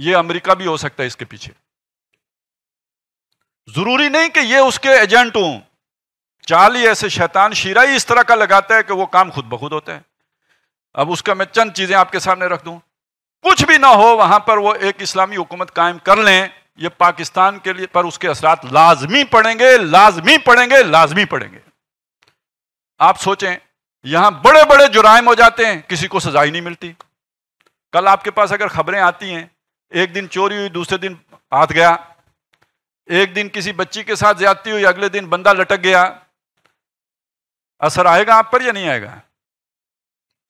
ये अमेरिका भी हो सकता है इसके पीछे जरूरी नहीं कि ये उसके एजेंट हों चाल ही ऐसे शैतान शीरा ही इस तरह का लगाता है कि वो काम खुद बखुद होता है अब उसका मैं चंद चीजें आपके सामने रख दूं कुछ भी ना हो वहां पर वो एक इस्लामी हुकूमत कायम कर लें ये पाकिस्तान के लिए पर उसके असरात लाजमी पड़ेंगे लाजमी पड़ेंगे लाजमी पड़ेंगे आप सोचें यहां बड़े बड़े जुराइम हो जाते हैं किसी को सजा ही नहीं मिलती कल आपके पास अगर खबरें आती हैं एक दिन चोरी हुई दूसरे दिन हाथ गया एक दिन किसी बच्ची के साथ ज्यादती हुई अगले दिन बंदा लटक गया असर आएगा आप पर या नहीं आएगा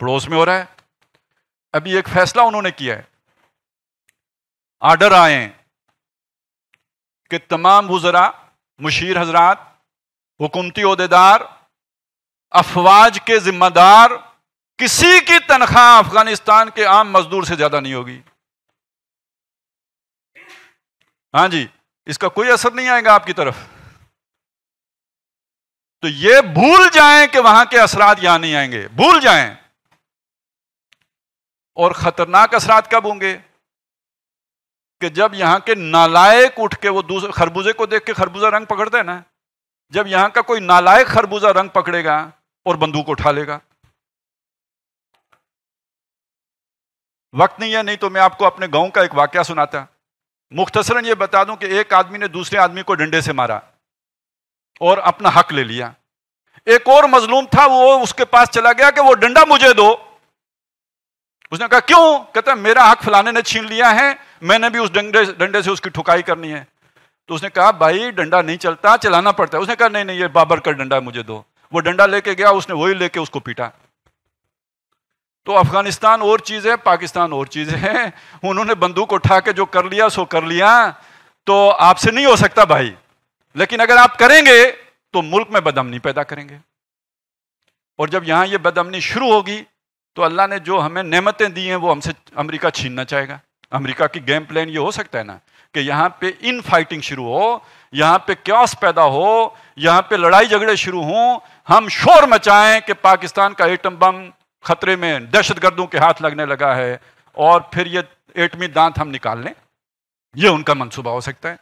पड़ोस में हो रहा है अभी एक फैसला उन्होंने किया है आर्डर आए कि तमाम हुजरा मुशीर हजरात हुकूमती अहदेदार अफवाज के जिम्मेदार किसी की तनख्वाह अफगानिस्तान के आम मजदूर से ज्यादा नहीं होगी हाँ जी इसका कोई असर नहीं आएगा आपकी तरफ तो ये भूल जाएं कि वहां के असरात यहां नहीं आएंगे भूल जाएं और खतरनाक असरात कब होंगे कि जब यहां के नालायक उठ के वो दूसरे खरबूजे को देख के खरबूजा रंग पकड़ते हैं ना जब यहां का कोई नालायक खरबूजा रंग पकड़ेगा और बंदूक उठा लेगा वक्त नहीं है नहीं तो मैं आपको अपने गांव का एक वाक्य सुनाता मुख्तसरन ये बता दूं कि एक आदमी ने दूसरे आदमी को डंडे से मारा और अपना हक ले लिया एक और मजलूम था वो उसके पास चला गया कि वो डंडा मुझे दो उसने कहा क्यों कहता मेरा हक फलाने ने छीन लिया है मैंने भी उस डंडे डंडे से उसकी ठुकाई करनी है तो उसने कहा भाई डंडा नहीं चलता चलाना पड़ता है उसने कहा नहीं नहीं ये बाबर का डंडा मुझे दो वो डंडा लेके गया उसने वही लेके उसको पीटा तो अफगानिस्तान और चीज़ है पाकिस्तान और चीज़ है उन्होंने बंदूक उठा के जो कर लिया सो कर लिया तो आपसे नहीं हो सकता भाई लेकिन अगर आप करेंगे तो मुल्क में बदमनी पैदा करेंगे और जब यहां ये बदमनी शुरू होगी तो अल्लाह ने जो हमें नेमतें दी हैं वो हमसे अमेरिका छीनना चाहेगा अमेरिका की गेम प्लान ये हो सकता है ना कि यहां पे इन फाइटिंग शुरू हो यहां पे क्यास पैदा हो यहां पे लड़ाई झगड़े शुरू हों हम शोर मचाएं कि पाकिस्तान का एटम बम खतरे में दहशत गर्दों के हाथ लगने लगा है और फिर ये एटमी दांत हम निकाल लें ये उनका मंसूबा हो सकता है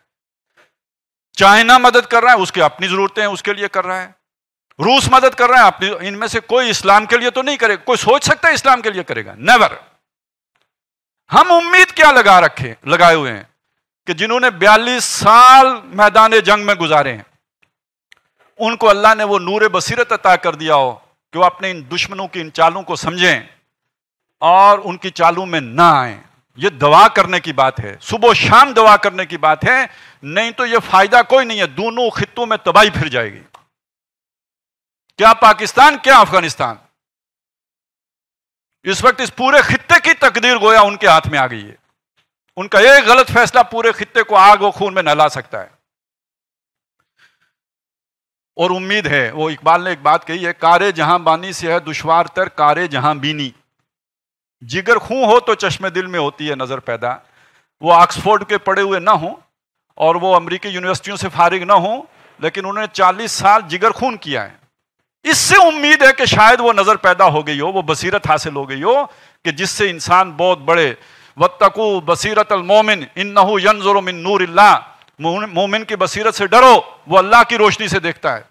चाइना मदद कर रहा है उसकी अपनी जरूरतें हैं उसके लिए कर रहा है रूस मदद कर रहा है अपनी इनमें से कोई इस्लाम के लिए तो नहीं करेगा कोई सोच सकता है इस्लाम के लिए करेगा नेवर हम उम्मीद क्या लगा रखे लगाए हुए हैं कि जिन्होंने 42 साल मैदान जंग में गुजारे हैं उनको अल्लाह ने वो नूर बसीरत अता कर दिया हो कि वो अपने इन दुश्मनों की इन चालों को समझें और उनकी चालों में ना आए ये दवा करने की बात है सुबह शाम दवा करने की बात है नहीं तो ये फायदा कोई नहीं है दोनों खितों में तबाही फिर जाएगी क्या पाकिस्तान क्या अफगानिस्तान इस वक्त इस पूरे खित्ते की तकदीर गोया उनके हाथ में आ गई है उनका एक गलत फैसला पूरे खित्ते को आग व खून में नहला सकता है और उम्मीद है वो इकबाल ने एक बात कही है कारे जहां बानी से है दुशवार तर कारे जहां बीनी जिगर खूं हो तो चश्मे दिल में होती है नज़र पैदा वो ऑक्सफोर्ड के पढ़े हुए ना हों और वो अमेरिकी यूनिवर्सिटियों से फारिग ना हों लेकिन उन्होंने 40 साल जिगर खून किया है इससे उम्मीद है कि शायद वो नज़र पैदा हो गई हो वो बसीरत हासिल हो गई हो कि जिससे इंसान बहुत बड़े वत्तकू बसीरत अलमोमिन इन नहू यनजुर मिन नूर मोमिन की बसीरत से डरो वो अल्लाह की रोशनी से देखता है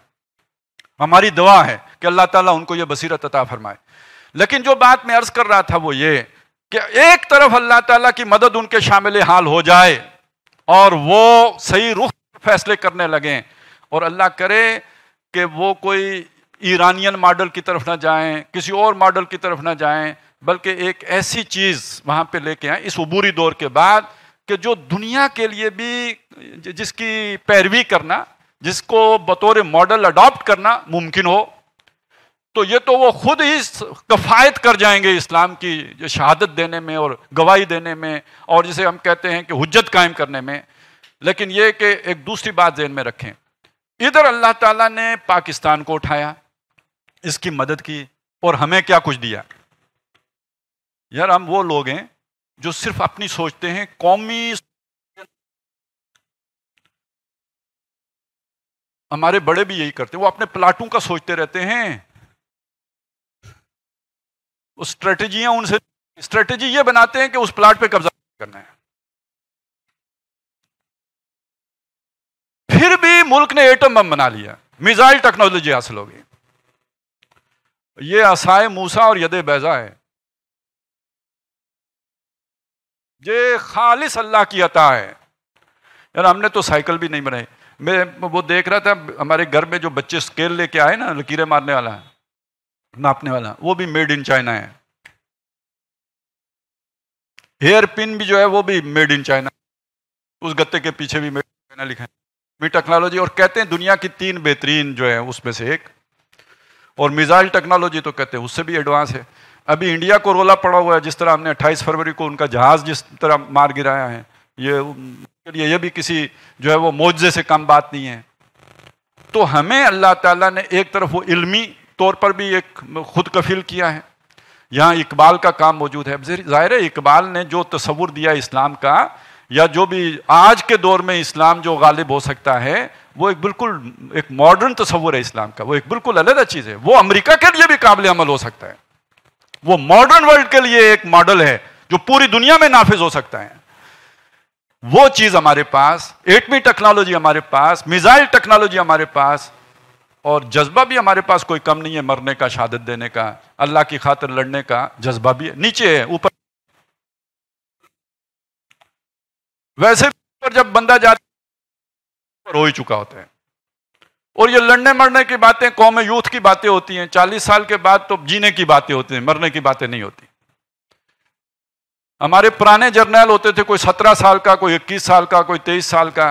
हमारी दुआ है कि अल्लाह ताला उनको ये बसीरत अता फरमाए लेकिन जो बात मैं अर्ज कर रहा था वो ये कि एक तरफ अल्लाह ताला की मदद उनके शामिल हाल हो जाए और वो सही रुख फैसले करने लगे और अल्लाह करे कि वो कोई ईरानियन मॉडल की तरफ ना जाएं किसी और मॉडल की तरफ ना जाएं बल्कि एक ऐसी चीज़ वहाँ पे लेके आए इस अबूरी दौर के बाद कि जो दुनिया के लिए भी जिसकी पैरवी करना जिसको बतौर मॉडल अडॉप्ट करना मुमकिन हो तो ये तो वो खुद ही कफायत कर जाएंगे इस्लाम की शहादत देने में और गवाही देने में और जिसे हम कहते हैं कि हजत कायम करने में लेकिन ये कि एक दूसरी बात जहन में रखें इधर अल्लाह ताला ने पाकिस्तान को उठाया इसकी मदद की और हमें क्या कुछ दिया यार हम वो लोग हैं जो सिर्फ अपनी सोचते हैं कौमी हमारे बड़े भी यही करते हैं वो अपने प्लाटों का सोचते रहते हैं वो स्ट्रेटेजियां उनसे स्ट्रेटेजी ये बनाते हैं कि उस प्लाट पे कब्जा करना है फिर भी मुल्क ने एटम बम बना लिया मिसाइल टेक्नोलॉजी हासिल हो गई ये असाय मूसा और यदे बैजा है ये खालिस अल्लाह की अता है यार हमने तो साइकिल भी नहीं बनाई मैं वो देख रहा था हमारे घर में जो बच्चे स्केल लेके आए ना लकीरें मारने वाला नापने वाला वो भी मेड इन चाइना है हेयर पिन भी जो है वो भी मेड इन चाइना उस गत्ते के पीछे भी मेड इन चाइना लिखा है मी टेक्नोलॉजी और कहते हैं दुनिया की तीन बेहतरीन जो है उसमें से एक और मिज़ाइल टेक्नोलॉजी तो कहते हैं उससे भी एडवांस है अभी इंडिया को रोला पड़ा हुआ है जिस तरह हमने 28 फरवरी को उनका जहाज़ जिस तरह मार गिराया है ये लिए यह भी किसी जो है वो मुआवजे से कम बात नहीं है तो हमें अल्लाह ताला ने एक तरफ वो इल्मी तौर पर भी एक खुद कफील किया है यहाँ इकबाल का काम मौजूद है ज़ाहिर है इकबाल ने जो तस्वुर दिया इस्लाम का या जो भी आज के दौर में इस्लाम जो गालिब हो सकता है वो एक बिल्कुल एक मॉडर्न तस्वुर है इस्लाम का वो एक बिल्कुल अलग चीज़ है वो अमेरिका के लिए भी काबिल अमल हो सकता है वो मॉडर्न वर्ल्ड के लिए एक मॉडल है जो पूरी दुनिया में नाफिज हो सकता है वो चीज हमारे पास एटमी टेक्नोलॉजी हमारे पास मिसाइल टेक्नोलॉजी हमारे पास और जज्बा भी हमारे पास कोई कम नहीं है मरने का शहादत देने का अल्लाह की खातिर लड़ने का जज्बा भी है नीचे है ऊपर वैसे पर जब बंदा जाता हो तो ही चुका होता है और ये लड़ने मरने की बातें कौम यूथ की बातें होती हैं चालीस साल के बाद तो जीने की बातें होती हैं मरने की बातें नहीं होती हमारे पुराने जर्नल होते थे कोई सत्रह साल का कोई इक्कीस साल का कोई तेईस साल का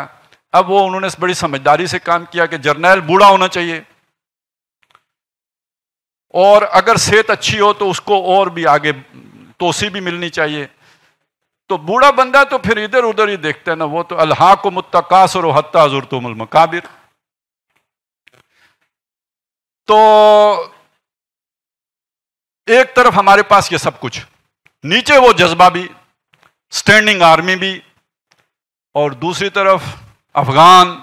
अब वो उन्होंने बड़ी समझदारी से काम किया कि जर्नल बूढ़ा होना चाहिए और अगर सेहत अच्छी हो तो उसको और भी आगे तोसी भी मिलनी चाहिए तो बूढ़ा बंदा तो फिर इधर उधर ही देखते हैं ना वो तो अल्हा को मुत्तकास और हत्ता जुरतुमल मकाबिर तो एक तरफ हमारे पास ये सब कुछ नीचे वो जज्बा भी स्टैंडिंग आर्मी भी और दूसरी तरफ अफगान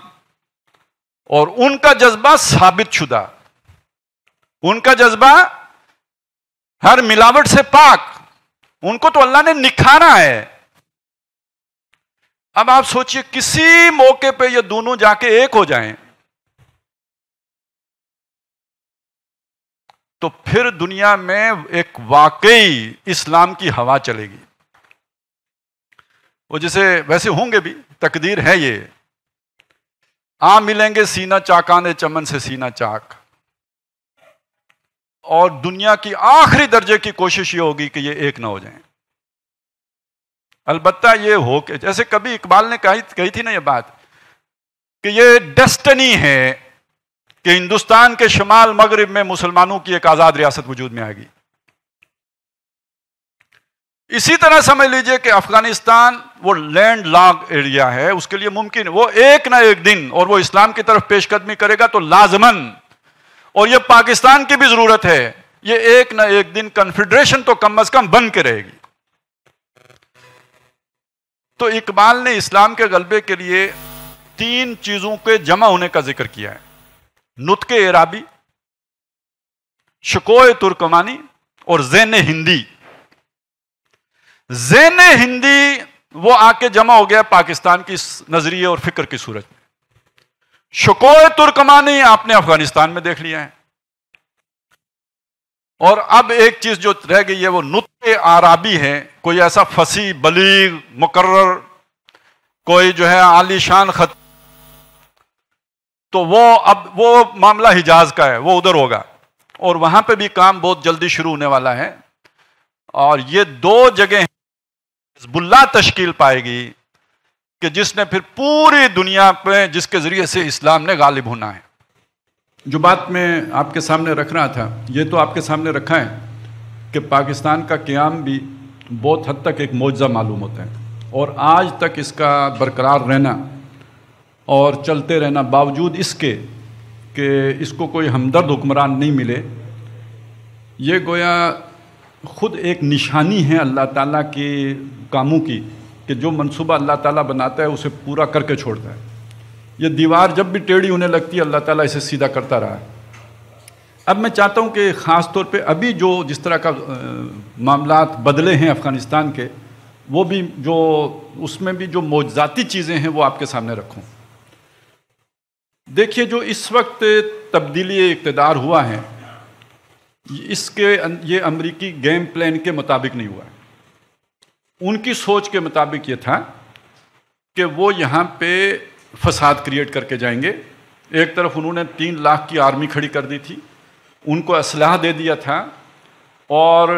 और उनका जज्बा साबित शुदा उनका जज्बा हर मिलावट से पाक उनको तो अल्लाह ने निखारा है अब आप सोचिए किसी मौके पे ये दोनों जाके एक हो जाएं तो फिर दुनिया में एक वाकई इस्लाम की हवा चलेगी वो जैसे वैसे होंगे भी तकदीर है ये आ मिलेंगे सीना चाकाने चमन से सीना चाक और दुनिया की आखिरी दर्जे की कोशिश ये होगी कि ये एक ना हो जाए अलबत्ता ये हो के जैसे कभी इकबाल ने कही कही थी ना ये बात कि ये डेस्टनी है कि हिंदुस्तान के शमाल मगरब में मुसलमानों की एक आज़ाद रियासत वजूद में आएगी इसी तरह समझ लीजिए कि अफगानिस्तान वो लैंड लॉक एरिया है उसके लिए मुमकिन वो एक ना एक दिन और वो इस्लाम की तरफ पेशकदमी करेगा तो लाजमन और ये पाकिस्तान की भी जरूरत है ये एक ना एक दिन कन्फेडरेशन तो कम अज कम बन के रहेगी तो इकबाल ने इस्लाम के गलबे के लिए तीन चीजों के जमा होने का जिक्र किया है नुतके इराबी शकोए तुर्कमानी और जैन हिंदी जैन हिंदी वो आके जमा हो गया पाकिस्तान की नजरिए और फिक्र की सूरज में तुर्कमानी आपने अफगानिस्तान में देख लिया है और अब एक चीज जो रह गई है वो नुत्ते आराबी है कोई ऐसा फसी बलीग मुकर्र कोई जो है आलीशान खत तो वो अब वो मामला हिजाज का है वो उधर होगा और वहाँ पे भी काम बहुत जल्दी शुरू होने वाला है और ये दो जगह हिजबुल्ला तश्कील पाएगी कि जिसने फिर पूरी दुनिया पे जिसके ज़रिए से इस्लाम ने गालिब होना है जो बात मैं आपके सामने रख रहा था ये तो आपके सामने रखा है कि पाकिस्तान का क्याम भी बहुत हद तक एक मुआवजा मालूम होता है और आज तक इसका बरकरार रहना और चलते रहना बावजूद इसके कि इसको कोई हमदर्द हुक्मरान नहीं मिले ये गोया ख़ुद एक निशानी है अल्लाह ताला के कामों की कि जो मंसूबा अल्लाह ताला बनाता है उसे पूरा करके छोड़ता है ये दीवार जब भी टेढ़ी होने लगती है अल्लाह ताला इसे सीधा करता रहा है अब मैं चाहता हूँ कि ख़ास तौर पे अभी जो जिस तरह का मामला बदले हैं अफ़गानिस्तान के वो भी जो उसमें भी जो मौजाती चीज़ें हैं वो आपके सामने रखूँ देखिए जो इस वक्त तब्दीली इकतदार हुआ है इसके अं-, ये अमरीकी गेम प्लान के मुताबिक नहीं हुआ उनकी सोच के मुताबिक ये था कि वो यहाँ पे फसाद क्रिएट करके जाएंगे एक तरफ उन्होंने तीन लाख की आर्मी खड़ी कर दी थी उनको असलाह दे दिया था और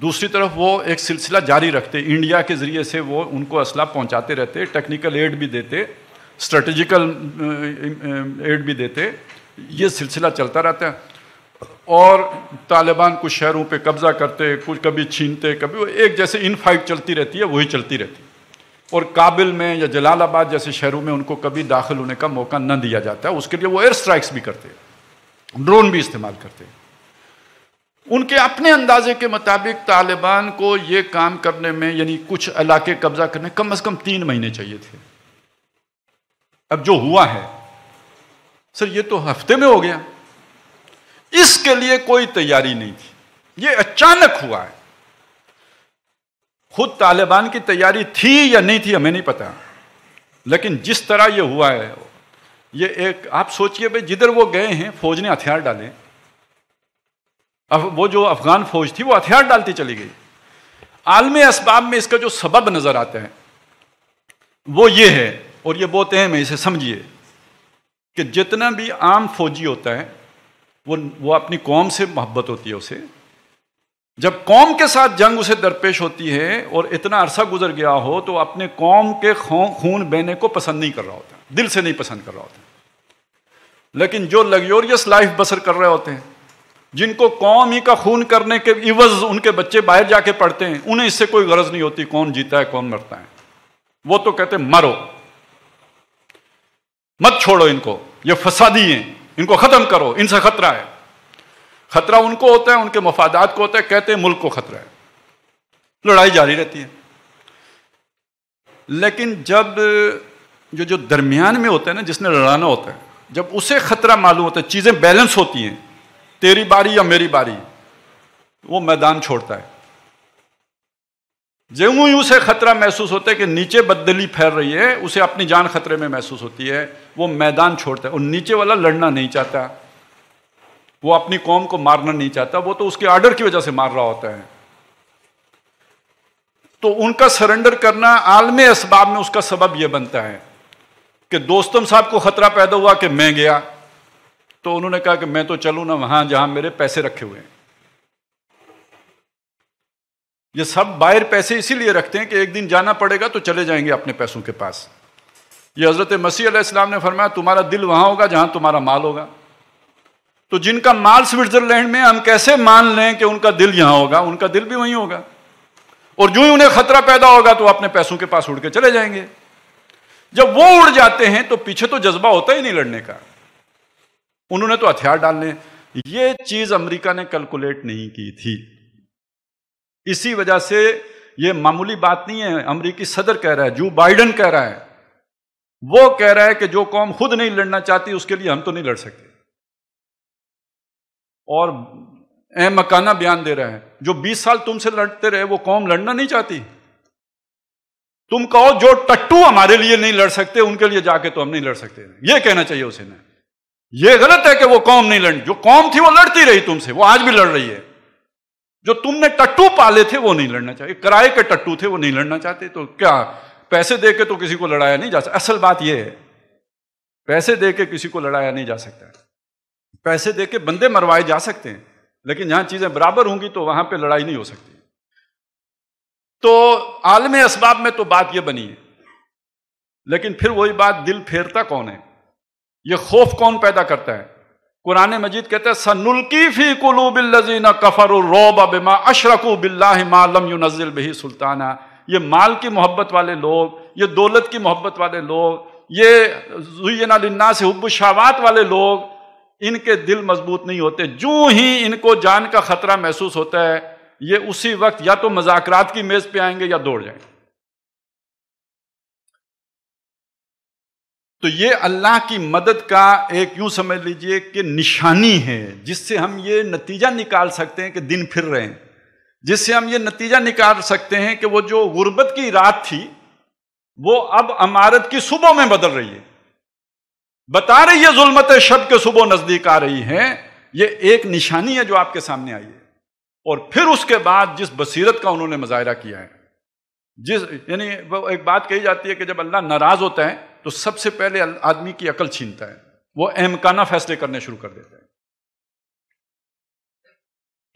दूसरी तरफ वो एक सिलसिला जारी रखते इंडिया के ज़रिए से वो उनको असलाह पहुँचाते रहते टेक्निकल एड भी देते स्ट्रेटेजिकल एड भी देते ये सिलसिला चलता रहता है और तालिबान कुछ शहरों पे कब्जा करते कुछ कभी छीनते कभी वो एक जैसे इन फाइट चलती रहती है वही चलती रहती है और काबिल में या जलालाबाद जैसे शहरों में उनको कभी दाखिल होने का मौका न दिया जाता है उसके लिए वो एयर स्ट्राइक्स भी करते ड्रोन भी इस्तेमाल करते हैं उनके अपने अंदाजे के मुताबिक तालिबान को ये काम करने में यानी कुछ इलाके कब्जा करने कम अज़ कम तीन महीने चाहिए थे अब जो हुआ है सर ये तो हफ्ते में हो गया इसके लिए कोई तैयारी नहीं थी ये अचानक हुआ है खुद तालिबान की तैयारी थी या नहीं थी हमें नहीं पता लेकिन जिस तरह ये हुआ है ये एक आप सोचिए भाई जिधर वो गए हैं फौज ने हथियार डाले अब वो जो अफगान फौज थी वो हथियार डालती चली गई आलमी इसबाब में इसका जो सबब नजर आता है वो ये है और ये बहुत अहम है इसे समझिए कि जितना भी आम फौजी होता है वो वो अपनी कौम से मोहब्बत होती है उसे जब कौम के साथ जंग उसे दरपेश होती है और इतना अरसा गुजर गया हो तो अपने कौम के खून बहने को पसंद नहीं कर रहा होता दिल से नहीं पसंद कर रहा होता लेकिन जो लग्जोरियस लाइफ बसर कर रहे होते हैं जिनको कौम ही का खून करने के इवज उनके बच्चे बाहर जाके पढ़ते हैं उन्हें इससे कोई गरज नहीं होती कौन जीता है कौन मरता है वो तो कहते मरो मत छोड़ो इनको ये फसादी हैं इनको ख़त्म करो इनसे खतरा है खतरा उनको होता है उनके मफादात को होता है कहते हैं मुल्क को खतरा है लड़ाई जारी रहती है लेकिन जब जो जो दरमियान में होता है ना जिसने लड़ाना होता है जब उसे खतरा मालूम होता है चीज़ें बैलेंस होती हैं तेरी बारी या मेरी बारी वो मैदान छोड़ता है जेव ही उसे खतरा महसूस होता है कि नीचे बदली फैल रही है उसे अपनी जान खतरे में महसूस होती है वो मैदान छोड़ता है और नीचे वाला लड़ना नहीं चाहता वो अपनी कौम को मारना नहीं चाहता वो तो उसके आर्डर की वजह से मार रहा होता है तो उनका सरेंडर करना आलम इसबाब में उसका सबब यह बनता है कि दोस्तम साहब को खतरा पैदा हुआ कि मैं गया तो उन्होंने कहा कि मैं तो चलू ना वहां जहां मेरे पैसे रखे हुए हैं ये सब बाहर पैसे इसीलिए रखते हैं कि एक दिन जाना पड़ेगा तो चले जाएंगे अपने पैसों के पास ये हज़रत मसीह इस्लाम ने फरमाया तुम्हारा दिल वहां होगा जहां तुम्हारा माल होगा तो जिनका माल स्विट्जरलैंड में हम कैसे मान लें कि उनका दिल यहां होगा उनका दिल भी वहीं होगा और जो ही उन्हें खतरा पैदा होगा तो अपने पैसों के पास उड़ के चले जाएंगे जब वो उड़ जाते हैं तो पीछे तो जज्बा होता ही नहीं लड़ने का उन्होंने तो हथियार डालने ये चीज अमेरिका ने कैलकुलेट नहीं की थी इसी वजह से ये मामूली बात नहीं है अमरीकी सदर कह रहा है जो बाइडन कह रहा है वो कह रहा है कि जो कौम खुद नहीं लड़ना चाहती उसके लिए हम तो नहीं लड़ सकते और अहम मकाना बयान दे रहा है जो 20 साल तुमसे लड़ते रहे वो कौम लड़ना नहीं चाहती तुम कहो जो टट्टू हमारे लिए नहीं लड़ सकते उनके लिए जाके तो हम नहीं लड़ सकते ये कहना चाहिए उसे ना ये गलत है कि वो कौम नहीं लड़ जो कौम थी वो लड़ती रही तुमसे वो आज भी लड़ रही है जो तुमने टट्टू पाले थे वो नहीं लड़ना चाहिए किराए के टट्टू थे वो नहीं लड़ना चाहते तो क्या पैसे दे के तो किसी को लड़ाया नहीं जा सकता असल बात यह है पैसे दे के किसी को लड़ाया नहीं जा सकता पैसे दे के बंदे मरवाए जा सकते हैं लेकिन जहां चीजें बराबर होंगी तो वहां पे लड़ाई नहीं हो सकती तो आलम इसबाब में तो बात यह बनी है लेकिन फिर वही बात दिल फेरता कौन है यह खौफ कौन पैदा करता है कुरान मजीद कहते हैं सनुल्की फी कुलू लजीना कफर रोब बिमा अशरकू बिल्ला बही सुल्ताना ये माल की मोहब्बत वाले लोग ये दौलत की मोहब्बत वाले लोग ये जुयना से हब्बुशावात वाले लोग इनके दिल मजबूत नहीं होते जो ही इनको जान का खतरा महसूस होता है ये उसी वक्त या तो मजाकरात की मेज़ पे आएंगे या दौड़ जाएंगे तो ये अल्लाह की मदद का एक यूं समझ लीजिए कि निशानी है जिससे हम ये नतीजा निकाल सकते हैं कि दिन फिर रहे हैं जिससे हम ये नतीजा निकाल सकते हैं कि वो जो गुर्बत की रात थी वो अब अमारत की सुबह में बदल रही है बता रही है जुलमत शब के सुबह नजदीक आ रही है ये एक निशानी है जो आपके सामने आई है और फिर उसके बाद जिस बसीरत का उन्होंने मुजाहरा किया है जिस यानी एक बात कही जाती है कि जब अल्लाह नाराज होता है तो सबसे पहले आदमी की अकल छीनता है वो अहमकाना फैसले करने शुरू कर देता है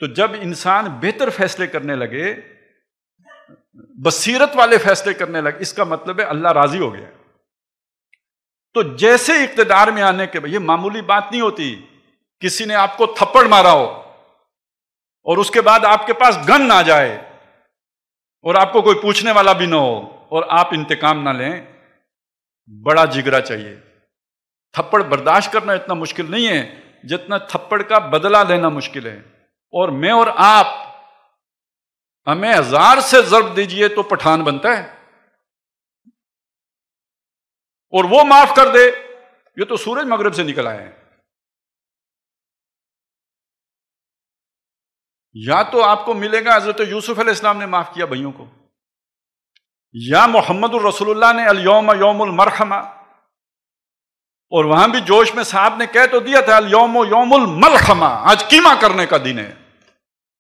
तो जब इंसान बेहतर फैसले करने लगे बसीरत वाले फैसले करने लगे इसका मतलब है अल्लाह राजी हो गया तो जैसे इकतदार में आने के ये मामूली बात नहीं होती किसी ने आपको थप्पड़ मारा हो और उसके बाद आपके पास गन ना जाए और आपको कोई पूछने वाला भी ना हो और आप इंतकाम ना लें बड़ा जिगरा चाहिए थप्पड़ बर्दाश्त करना इतना मुश्किल नहीं है जितना थप्पड़ का बदला लेना मुश्किल है और मैं और आप हमें हजार से जर्ब दीजिए तो पठान बनता है और वो माफ कर दे ये तो सूरज मगरब से निकल आए हैं या तो आपको मिलेगा हजरत यूसुफ इस्लाम ने माफ किया भाइयों को या मोहम्मद रसोल्ला ने अलयोम योमुल मरहमा और वहां भी जोश में साहब ने कह तो दिया था अलयम योमुल आज कीमा करने का दिन है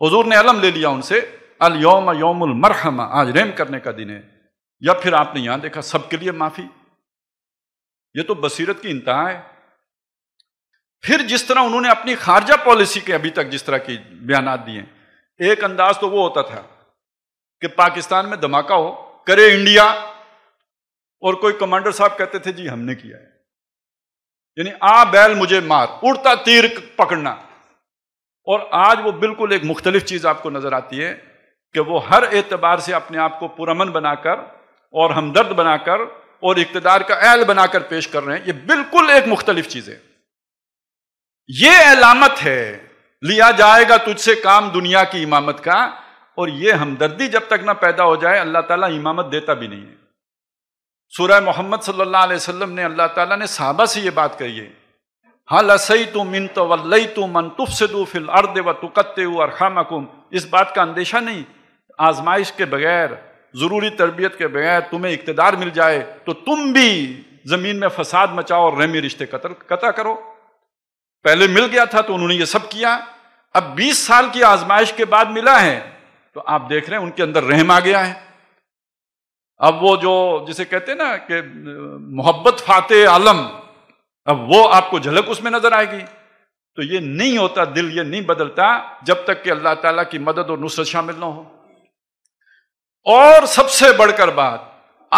हजूर ने अलम ले लिया उनसे अलयोम योमुल मरहमा आज रेम करने का दिन है या फिर आपने यहां देखा सबके लिए माफी यह तो बसीरत की इंतहा है फिर जिस तरह उन्होंने अपनी खारजा पॉलिसी के अभी तक जिस तरह की बयान दिए एक अंदाज तो वो होता था कि पाकिस्तान में धमाका हो करे इंडिया और कोई कमांडर साहब कहते थे जी हमने किया है यानी आ बैल मुझे मार उड़ता तीर पकड़ना और आज वो बिल्कुल एक मुख्तलिफ चीज आपको नजर आती है कि वो हर एतबार से अपने आप को पुरमन बनाकर और हमदर्द बनाकर और इकतदार का एल बनाकर पेश कर रहे हैं ये बिल्कुल एक मुख्तलिफ चीज है ये अलामत है लिया जाएगा तुझसे काम दुनिया की इमामत का और ये हमदर्दी जब तक ना पैदा हो जाए अल्लाह ताला इमामत देता भी नहीं है सूरह मोहम्मद सल्लल्लाहु अलैहि वसल्लम ने अल्लाह ताला ने साहबा से ये बात कही है हाँ लसई तो मिन तो वल्लई तो मन तुफ से दू फिल अर्द व तुकते इस बात का अंदेशा नहीं आजमाइश के बगैर ज़रूरी तरबियत के बगैर तुम्हें इकतदार मिल जाए तो तुम भी ज़मीन में फसाद मचाओ और रहमी रिश्ते कतर कता करो पहले मिल गया था तो उन्होंने ये सब किया अब 20 साल की आजमाइश के बाद मिला है तो आप देख रहे हैं उनके अंदर रहम आ गया है अब वो जो जिसे कहते हैं ना कि मोहब्बत फाते आलम अब वो आपको झलक उसमें नजर आएगी तो ये नहीं होता दिल ये नहीं बदलता जब तक कि अल्लाह ताला की मदद और नुसरत शामिल ना हो और सबसे बढ़कर बात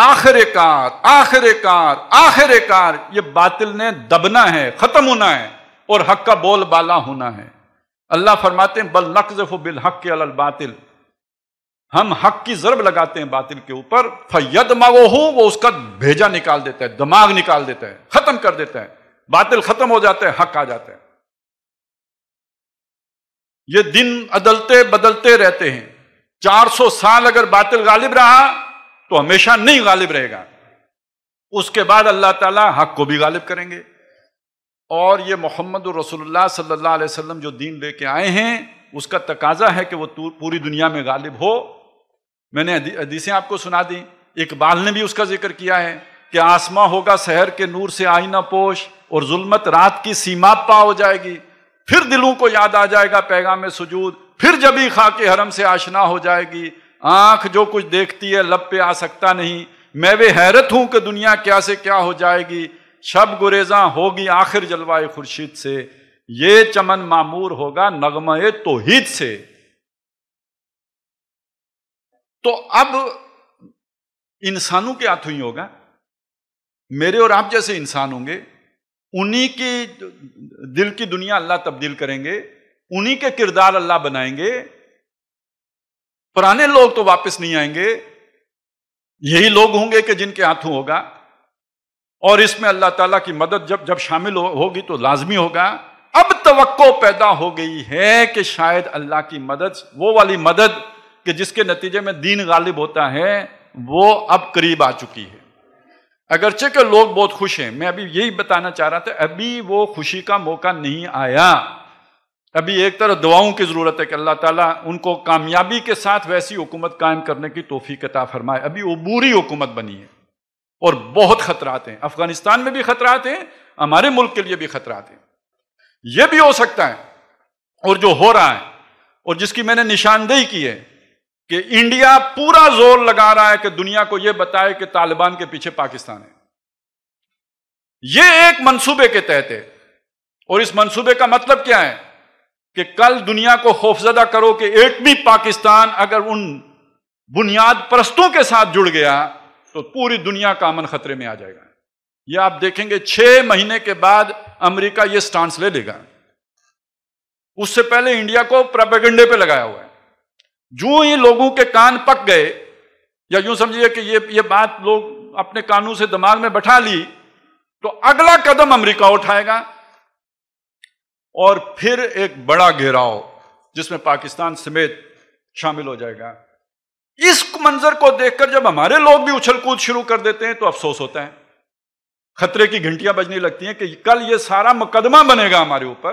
आखिरकार आखिरकार आखिरकार ये बातिल ने दबना है खत्म होना है और हक का बोल बाला होना है अल्लाह फरमाते हैं बल नकजफ बिल हक के अल बातिल हम हक की जरब लगाते हैं बातिल के ऊपर फैद मगो हो वो उसका भेजा निकाल देता है दिमाग निकाल देता है खत्म कर देता है बातिल खत्म हो जाता है हक आ जाता है ये दिन अदलते बदलते रहते हैं 400 साल अगर बातिल गालिब रहा तो हमेशा नहीं गालिब रहेगा उसके बाद अल्लाह ताला हक को भी गालिब करेंगे और ये मोहम्मद रसोल्ला सल्ला वसम जो दीन लेके आए हैं उसका तकाजा है कि वो पूरी दुनिया में गालिब हो मैंने हदीसें आपको सुना दी इकबाल ने भी उसका जिक्र किया है कि आसमां होगा शहर के नूर से आईना पोश और जुल्मत रात की सीमा पा हो जाएगी फिर दिलों को याद आ जाएगा पैगाम सजूद फिर जब ही खा के हरम से आशना हो जाएगी आंख जो कुछ देखती है लब पे आ सकता नहीं मैं वे हैरत हूं कि दुनिया क्या से क्या हो जाएगी शब गुरेजा होगी आखिर जलवाए खुर्शीद से ये चमन मामूर होगा नगमय तोहिद से तो अब इंसानों के हाथों ही होगा मेरे और आप जैसे इंसान होंगे उन्हीं की दिल की दुनिया अल्लाह तब्दील करेंगे उन्हीं के किरदार अल्लाह बनाएंगे पुराने लोग तो वापस नहीं आएंगे यही लोग होंगे कि जिनके हाथों होगा और इसमें अल्लाह ताला की मदद जब जब शामिल हो, होगी तो लाजमी होगा अब तवक्को पैदा हो गई है कि शायद अल्लाह की मदद वो वाली मदद कि जिसके नतीजे में दीन गालिब होता है वो अब करीब आ चुकी है अगरचे के लोग बहुत खुश हैं मैं अभी यही बताना चाह रहा था अभी वो खुशी का मौका नहीं आया अभी एक तरह दुआओं की ज़रूरत है कि अल्लाह ताला उनको कामयाबी के साथ वैसी हुकूमत कायम करने की तोहफी कता फरमाए अभी वो बुरी हुकूमत बनी है और बहुत खतरात हैं अफगानिस्तान में भी खतरात हैं हमारे मुल्क के लिए भी खतरात हैं यह भी हो सकता है और जो हो रहा है और जिसकी मैंने निशानदेही की है कि इंडिया पूरा जोर लगा रहा है कि दुनिया को यह बताए कि तालिबान के पीछे पाकिस्तान है यह एक मंसूबे के तहत है और इस मंसूबे का मतलब क्या है कि कल दुनिया को खौफजदा करो कि एक भी पाकिस्तान अगर उन बुनियाद परस्तों के साथ जुड़ गया तो पूरी दुनिया का अमन खतरे में आ जाएगा यह आप देखेंगे छह महीने के बाद अमेरिका यह स्टांस ले लेगा उससे पहले इंडिया को प्रपेगंडे पे लगाया हुआ है जो ही लोगों के कान पक गए या यूं समझिए कि ये ये बात लोग अपने कानून से दिमाग में बैठा ली तो अगला कदम अमेरिका उठाएगा और फिर एक बड़ा घेराव जिसमें पाकिस्तान समेत शामिल हो जाएगा इस मंजर को देखकर जब हमारे लोग भी उछल कूद शुरू कर देते हैं तो अफसोस होता है खतरे की घंटियां बजने लगती हैं कि कल ये सारा मुकदमा बनेगा हमारे ऊपर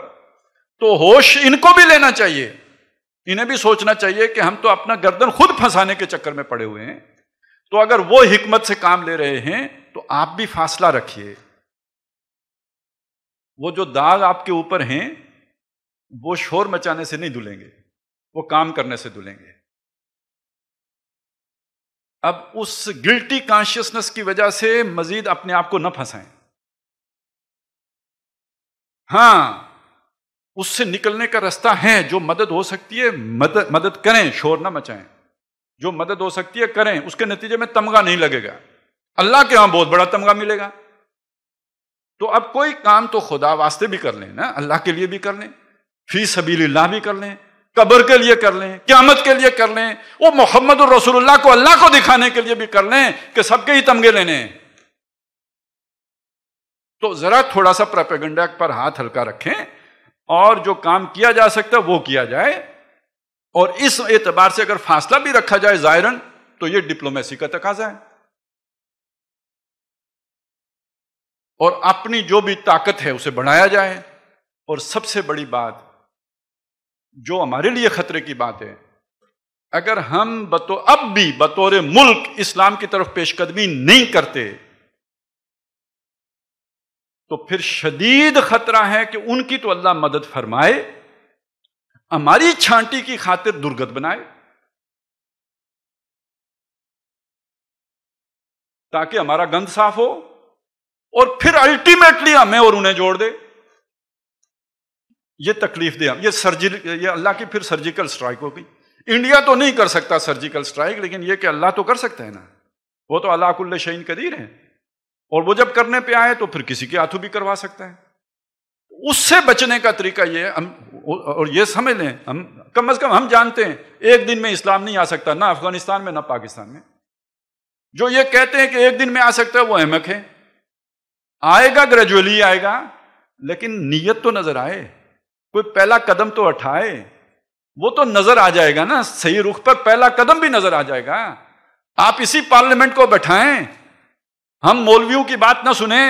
तो होश इनको भी लेना चाहिए इन्हें भी सोचना चाहिए कि हम तो अपना गर्दन खुद फंसाने के चक्कर में पड़े हुए हैं तो अगर वो हिकमत से काम ले रहे हैं तो आप भी फासला रखिए वो जो दाग आपके ऊपर हैं वो शोर मचाने से नहीं धुलेंगे वो काम करने से धुलेंगे अब उस गिल्टी कॉन्शियसनेस की वजह से मजीद अपने आप को न फंसाएं हां उससे निकलने का रास्ता है जो मदद हो सकती है मदद मदद करें शोर ना मचाएं जो मदद हो सकती है करें उसके नतीजे में तमगा नहीं लगेगा अल्लाह के यहां बहुत बड़ा तमगा मिलेगा तो अब कोई काम तो खुदा वास्ते भी कर लें ना अल्लाह के लिए भी कर लें फी सबील्ला भी कर लें कब्र के लिए कर लें क्यामत के लिए कर लें वो मोहम्मद रसूलुल्लाह को अल्लाह को दिखाने के लिए भी कर लें कि सबके ही तमगे लेने तो जरा थोड़ा सा प्रपेगंडा पर हाथ हल्का रखें और जो काम किया जा सकता है वो किया जाए और इस एतबार से अगर फासला भी रखा जाए जायरन तो ये डिप्लोमेसी का तकाजा है और अपनी जो भी ताकत है उसे बढ़ाया जाए और सबसे बड़ी बात जो हमारे लिए खतरे की बात है अगर हम बतो अब भी बतौर मुल्क इस्लाम की तरफ पेशकदमी नहीं करते तो फिर शदीद खतरा है कि उनकी तो अल्लाह मदद फरमाए हमारी छांटी की खातिर दुर्गत बनाए ताकि हमारा गंद साफ हो और फिर अल्टीमेटली हमें और उन्हें जोड़ दे ये तकलीफ दे हम ये सर्जिकल ये अल्लाह की फिर सर्जिकल स्ट्राइक होगी इंडिया तो नहीं कर सकता सर्जिकल स्ट्राइक लेकिन ये कि अल्लाह तो कर सकते हैं ना वो तो अल्लाह कुल्ल शहीन कदीर हैं और वो जब करने पे आए तो फिर किसी के हाथों भी करवा सकते हैं उससे बचने का तरीका ये हम और ये समझ लें हम कम से कम हम जानते हैं एक दिन में इस्लाम नहीं आ सकता ना अफगानिस्तान में ना पाकिस्तान में जो ये कहते हैं कि एक दिन में आ सकता है वो अहमक है आएगा ग्रेजुअली आएगा लेकिन नीयत तो नजर आए कोई पहला कदम तो उठाए वो तो नजर आ जाएगा ना सही रुख पर पहला कदम भी नजर आ जाएगा आप इसी पार्लियामेंट को बैठाएं हम मौलवियों की बात ना सुने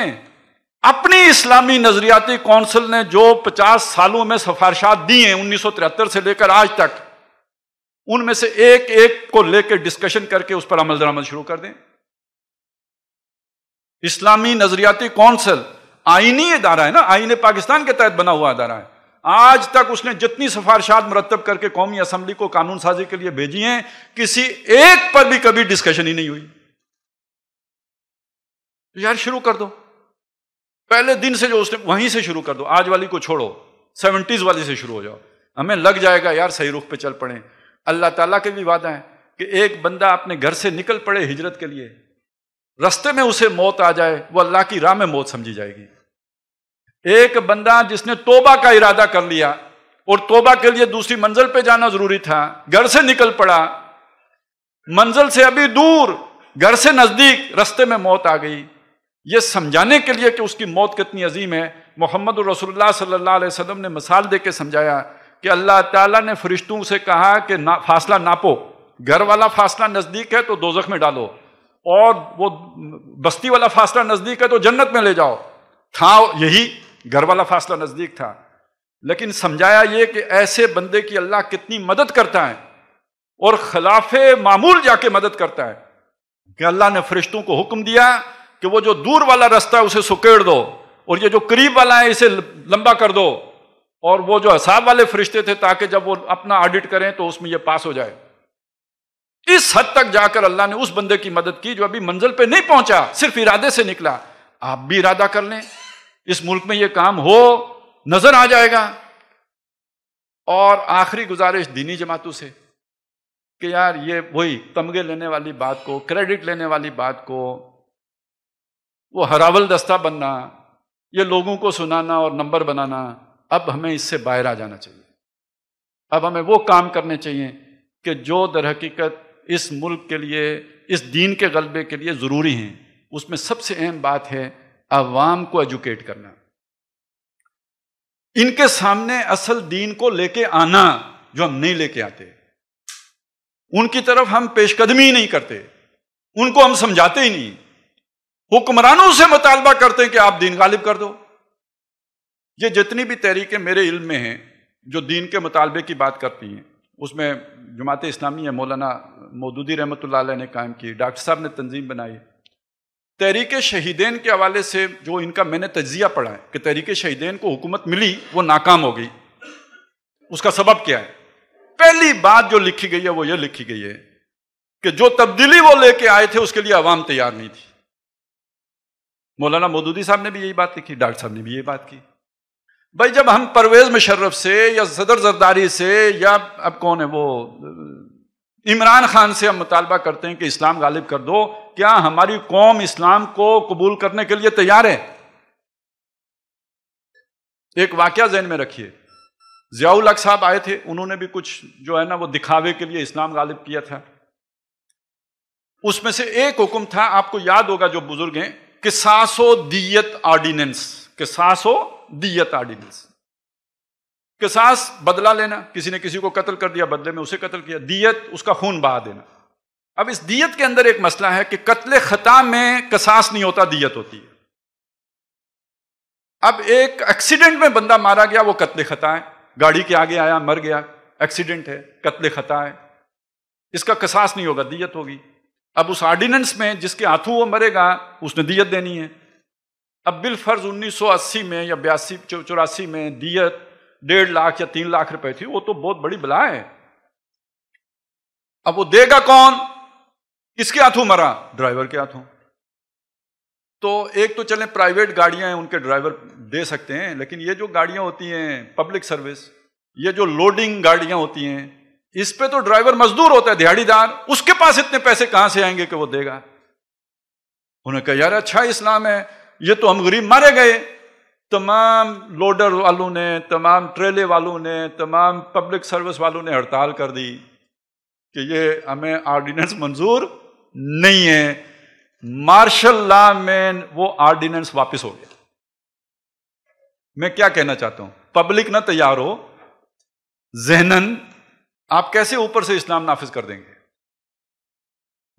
अपनी इस्लामी नजरियाती कौंसिल ने जो 50 सालों में सफारशात दी हैं उन्नीस से लेकर आज तक उनमें से एक एक को लेकर डिस्कशन करके उस पर अमल दरामद शुरू कर दें इस्लामी नजरियाती कौंसिल आईनी अदारा है ना आईने पाकिस्तान के तहत बना हुआ अदारा है आज तक उसने जितनी सफारशात मरतब करके कौमी असम्बली को कानून साजी के लिए भेजी हैं किसी एक पर भी कभी डिस्कशन ही नहीं हुई यार शुरू कर दो पहले दिन से जो उसने वहीं से शुरू कर दो आज वाली को छोड़ो सेवेंटीज वाली से शुरू हो जाओ हमें लग जाएगा यार सही रुख पे चल पड़े अल्लाह ताला के भी वादा है कि एक बंदा अपने घर से निकल पड़े हिजरत के लिए रस्ते में उसे मौत आ जाए वो अल्लाह की राह में मौत समझी जाएगी एक बंदा जिसने तोबा का इरादा कर लिया और तोबा के लिए दूसरी मंजिल पे जाना जरूरी था घर से निकल पड़ा मंजिल से अभी दूर घर से नजदीक रस्ते में मौत आ गई ये समझाने के लिए कि उसकी मौत कितनी अजीम है मोहम्मद रसोल्ला सल्ला वसम ने मिसाल दे के समझाया कि अल्लाह ताला ने फरिश्तों से कहा कि ना, फासला नापो घर वाला फासला नज़दीक है तो दो जख्म में डालो और वो बस्ती वाला फासला नज़दीक है तो जन्नत में ले जाओ था यही घर वाला फासला नज़दीक था लेकिन समझाया ये कि ऐसे बंदे की अल्लाह कितनी मदद करता है और खिलाफ मामूल जाके मदद करता है कि अल्लाह ने फरिश्तों को हुक्म दिया कि वो जो दूर वाला रास्ता है उसे सुकेड़ दो और ये जो करीब वाला है इसे लंबा कर दो और वो जो हिसाब वाले फरिश्ते थे ताकि जब वो अपना ऑडिट करें तो उसमें ये पास हो जाए इस हद तक जाकर अल्लाह ने उस बंदे की मदद की जो अभी मंजिल पे नहीं पहुंचा सिर्फ इरादे से निकला आप भी इरादा कर लें इस मुल्क में यह काम हो नजर आ जाएगा और आखिरी गुजारिश दीनी जमातों से कि यार ये वही तमगे लेने वाली बात को क्रेडिट लेने वाली बात को वो हरावल दस्ता बनना ये लोगों को सुनाना और नंबर बनाना अब हमें इससे बाहर आ जाना चाहिए अब हमें वो काम करने चाहिए कि जो दर हकीकत इस मुल्क के लिए इस दीन के गलबे के लिए ज़रूरी हैं उसमें सबसे अहम बात है आवाम को एजुकेट करना इनके सामने असल दीन को लेके आना जो हम नहीं लेके आते उनकी तरफ हम पेशकदमी ही नहीं करते उनको हम समझाते ही नहीं हुक्मरानों से मुतालबा करते हैं कि आप दीन गालिब कर दो ये जितनी भी तहरीकें मेरे इल्म में हैं जो दीन के मुतालबे की बात करती हैं उसमें जमात इस्लामी है मौलाना मौदूदी रहमत ने कायम की डॉक्टर साहब ने तंजीम बनाई तहरीक शहीदेन के हवाले से जो इनका मैंने तजिया पढ़ा है कि तहरीक शहीदेन को हुकूमत मिली वो नाकाम हो गई उसका सबब क्या है पहली बात जो लिखी गई है वो ये लिखी गई है कि जो तब्दीली वो लेके आए थे उसके लिए आवाम तैयार नहीं थी मौलाना मोदूदी साहब ने भी यही बात लिखी डॉक्टर साहब ने भी ये बात की भाई जब हम परवेज मुशर्रफ से या सदर जरदारी से या अब कौन है वो इमरान खान से हम मुतालबा करते हैं कि इस्लाम गालिब कर दो क्या हमारी कौम इस्लाम को कबूल करने के लिए तैयार है एक वाक्य जहन में रखिए जियाउल हक साहब आए थे उन्होंने भी कुछ जो है ना वो दिखावे के लिए इस्लाम गालिब किया था उसमें से एक हुक्म था आपको याद होगा जो बुजुर्ग हैं किसासो दियत ऑर्डिनेंस किसासो दियत ऑर्डिनेंस किसास बदला लेना किसी ने किसी को कत्ल कर दिया बदले में उसे कत्ल किया दियत उसका खून बहा देना अब इस दियत के अंदर एक मसला है कि कत्ल खता में कसास नहीं होता दियत होती है अब एक एक्सीडेंट में बंदा मारा गया वो कत्ल खता है गाड़ी के आगे आया मर गया एक्सीडेंट है कत्ल खता है इसका कसास नहीं होगा दियत होगी अब उस ऑर्डिनेंस में जिसके हाथों वो मरेगा उसने दियत देनी है अब बिल फर्ज 1980 में या बयासी चौरासी में दियत डेढ़ लाख या तीन लाख रुपए थी वो तो बहुत बड़ी बला है अब वो देगा कौन किसके हाथों मरा ड्राइवर के हाथों तो एक तो चले प्राइवेट गाड़ियां हैं उनके ड्राइवर दे सकते हैं लेकिन ये जो गाड़ियां होती हैं पब्लिक सर्विस ये जो लोडिंग गाड़ियां होती हैं इस पे तो ड्राइवर मजदूर होता है दिहाड़ीदार उसके पास इतने पैसे कहां से आएंगे कि वो देगा उन्होंने कहा यार अच्छा इस्लाम है ये तो हम गरीब मारे गए तमाम लोडर वालों ने तमाम ट्रेले वालों ने तमाम पब्लिक सर्विस वालों ने हड़ताल कर दी कि ये हमें ऑर्डिनेंस मंजूर नहीं है मार्शल ला में वो ऑर्डिनेंस वापस हो गया मैं क्या कहना चाहता हूं पब्लिक ना तैयार हो जहनन आप कैसे ऊपर से इस्लाम नाफिज कर देंगे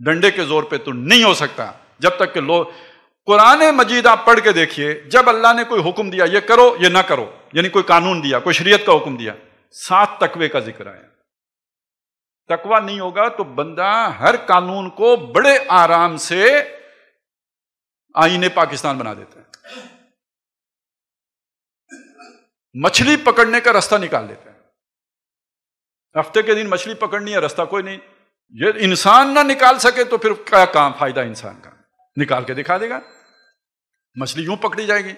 डंडे के जोर पे तो नहीं हो सकता जब तक कि लोग कुरान मजीद आप पढ़ के देखिए जब अल्लाह ने कोई हुक्म दिया ये करो ये ना करो यानी कोई कानून दिया कोई शरीयत का हुक्म दिया सात तकवे का जिक्र आया तकवा नहीं होगा तो बंदा हर कानून को बड़े आराम से आईने पाकिस्तान बना देता हैं मछली पकड़ने का रास्ता निकाल देते हैं हफ्ते के दिन मछली पकड़नी है रास्ता कोई नहीं ये इंसान ना निकाल सके तो फिर क्या काम फायदा इंसान का निकाल के दिखा देगा मछली यूं पकड़ी जाएगी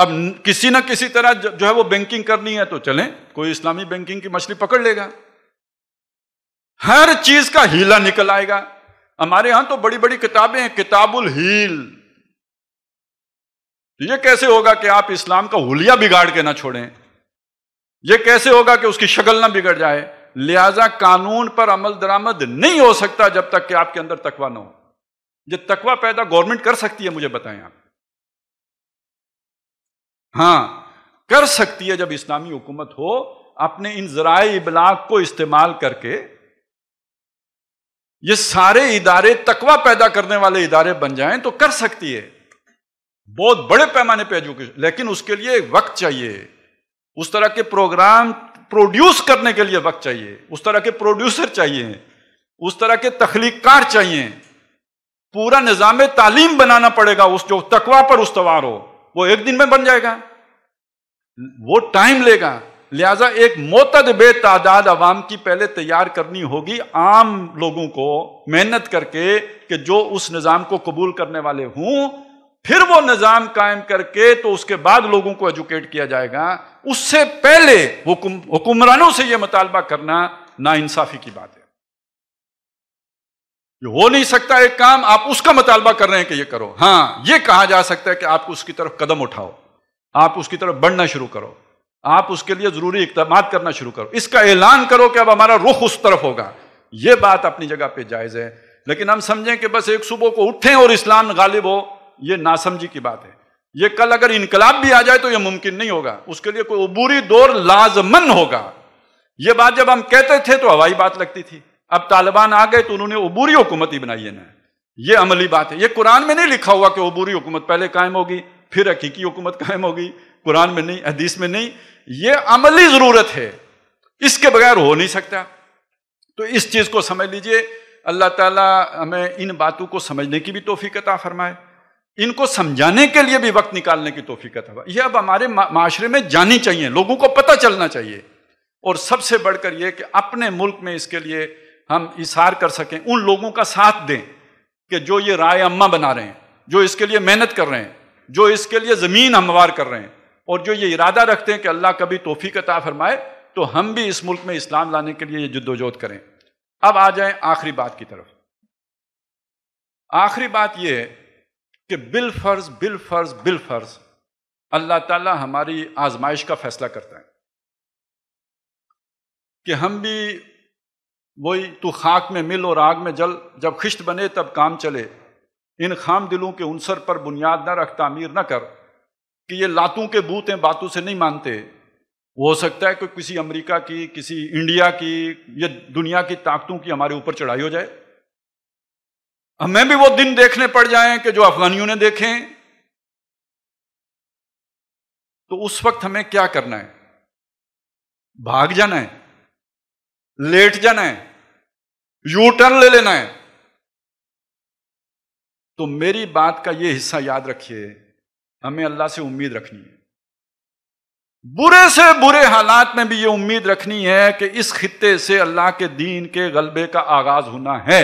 अब किसी ना किसी तरह जो है वो बैंकिंग करनी है तो चले कोई इस्लामी बैंकिंग की मछली पकड़ लेगा हर चीज का हीला निकल आएगा हमारे यहां तो बड़ी बड़ी किताबें हैं किताबुल हील तो ये कैसे होगा कि आप इस्लाम का हुलिया बिगाड़ के ना छोड़ें यह कैसे होगा कि उसकी शक्ल ना बिगड़ जाए लिहाजा कानून पर अमल दरामद नहीं हो सकता जब तक कि आपके अंदर तकवा ना हो ये तकवा पैदा गवर्नमेंट कर सकती है मुझे बताएं आप हां कर सकती है जब इस्लामी हुकूमत हो अपने इन जराए इबलाग को इस्तेमाल करके ये सारे इदारे तकवा पैदा करने वाले इदारे बन जाएं तो कर सकती है बहुत बड़े पैमाने पे एजुकेशन लेकिन उसके लिए वक्त चाहिए उस तरह के प्रोग्राम प्रोड्यूस करने के लिए वक्त चाहिए उस तरह के प्रोड्यूसर चाहिए उस तरह के तख्लीकार चाहिए पूरा निज़ाम तालीम बनाना पड़ेगा उस जो तकवा पर उसवार हो वो एक दिन में बन जाएगा वो टाइम लेगा लिहाजा एक मोतद बे तादाद आवाम की पहले तैयार करनी होगी आम लोगों को मेहनत करके कि जो उस निज़ाम को कबूल करने वाले हूं फिर वो निज़ाम कायम करके तो उसके बाद लोगों को एजुकेट किया जाएगा उससे पहले हुक्मरानों से यह मुतालबा करना नाइंसाफी की बात है ये हो नहीं सकता एक काम आप उसका मुतालबा कर रहे हैं कि ये करो हां ये कहा जा सकता है कि आप उसकी तरफ कदम उठाओ आप उसकी तरफ बढ़ना शुरू करो आप उसके लिए ज़रूरी इकदाम करना शुरू करो इसका ऐलान करो कि अब हमारा रुख उस तरफ होगा यह बात अपनी जगह पर जायज़ है लेकिन हम समझें कि बस एक सुबह को उठें और इस्लाम गालिब हो ये नासमझी की बात है ये कल अगर इनकलाब भी आ जाए तो ये मुमकिन नहीं होगा उसके लिए कोई अबूरी दौर लाजमन होगा ये बात जब हम कहते थे तो हवाई बात लगती थी अब तालिबान आ गए तो उन्होंने अबूरी हुकूमत ही बनाई है ना ये अमली बात है ये कुरान में नहीं लिखा हुआ कि अबूरी हुकूमत पहले कायम होगी फिर हकीकी हुकूमत कायम होगी कुरान में नहीं हदीस में नहीं ये अमली ज़रूरत है इसके बगैर हो नहीं सकता तो इस चीज़ को समझ लीजिए अल्लाह ताला हमें इन बातों को समझने की भी तोफ़ी कता फरमाए इनको समझाने के लिए भी वक्त निकालने की तोफ़ी था यह अब हमारे माशरे में जानी चाहिए लोगों को पता चलना चाहिए और सबसे बढ़कर यह कि अपने मुल्क में इसके लिए हम इशार कर सकें उन लोगों का साथ दें कि जो ये राय अम्मा बना रहे हैं जो इसके लिए मेहनत कर रहे हैं जो इसके लिए ज़मीन हमवार कर रहे हैं और जो ये इरादा रखते हैं कि अल्लाह कभी तोहफ़ी का फरमाए तो हम भी इस मुल्क में इस्लाम लाने के लिए ये जद्दोजहद करें अब आ जाएं आखिरी बात की तरफ आखिरी बात यह है कि बिल फर्ज बिल फर्ज बिल फर्ज अल्लाह ताला हमारी आजमाइश का फैसला करता है कि हम भी वही तो खाक में मिल और आग में जल जब खिश्त बने तब काम चले इन खाम दिलों के उनसर पर बुनियाद न रख तामीर न कर कि ये लातों के बूत हैं बातों से नहीं मानते हो सकता है कि किसी अमेरिका की किसी इंडिया की या दुनिया की ताकतों की हमारे ऊपर चढ़ाई हो जाए हमें भी वो दिन देखने पड़ जाएं कि जो अफगानियों ने देखे तो उस वक्त हमें क्या करना है भाग जाना है लेट जाना है यू टर्न ले लेना है तो मेरी बात का यह हिस्सा याद रखिए हमें अल्लाह से उम्मीद रखनी है बुरे से बुरे हालात में भी ये उम्मीद रखनी है कि इस खत्े से अल्लाह के दीन के गलबे का आगाज होना है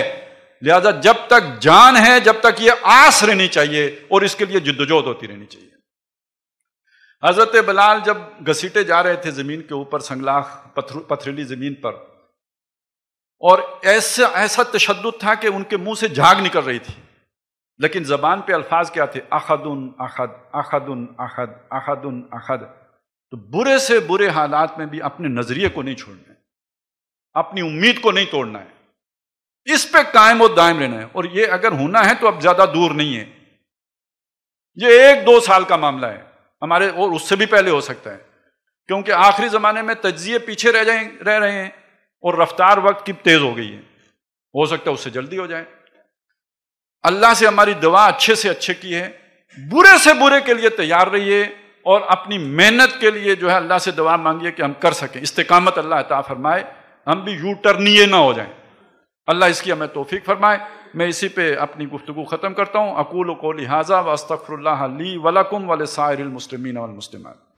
लिहाजा जब तक जान है जब तक ये आस रहनी चाहिए और इसके लिए जिद्दोजहद होती रहनी चाहिए हजरत बलाल जब घसीटे जा रहे थे जमीन के ऊपर संगलाख पथरीली जमीन पर और ऐसा ऐसा तशद था कि उनके मुंह से झाग निकल रही थी लेकिन जबान पे अल्फाज क्या थे अखदुन अखद अखदुन आखद अखदुन आखद तो बुरे से बुरे हालात में भी अपने नजरिए को नहीं छोड़ना है अपनी उम्मीद को नहीं तोड़ना है इस पे कायम और दायम रहना है और ये अगर होना है तो अब ज्यादा दूर नहीं है ये एक दो साल का मामला है हमारे और उससे भी पहले हो सकता है क्योंकि आखिरी जमाने में तजिए पीछे रह जाए रह रहे हैं और रफ्तार वक्त की तेज हो गई है हो सकता है उससे जल्दी हो जाए अल्लाह से हमारी दवा अच्छे से अच्छे की है बुरे से बुरे के लिए तैयार रहिए और अपनी मेहनत के लिए जो है अल्लाह से दवा मांगिए कि हम कर सकें इस्तेकामत अल्लाह अता फरमाए हम भी यू टर्निए ना हो जाएं अल्लाह इसकी हमें तोफ़ी फरमाए मैं इसी पे अपनी गुफ्तु ख़त्म करता हूँ अकूल को लिहाजा वस्तफ़रल्ला ली वलकुम वल सायर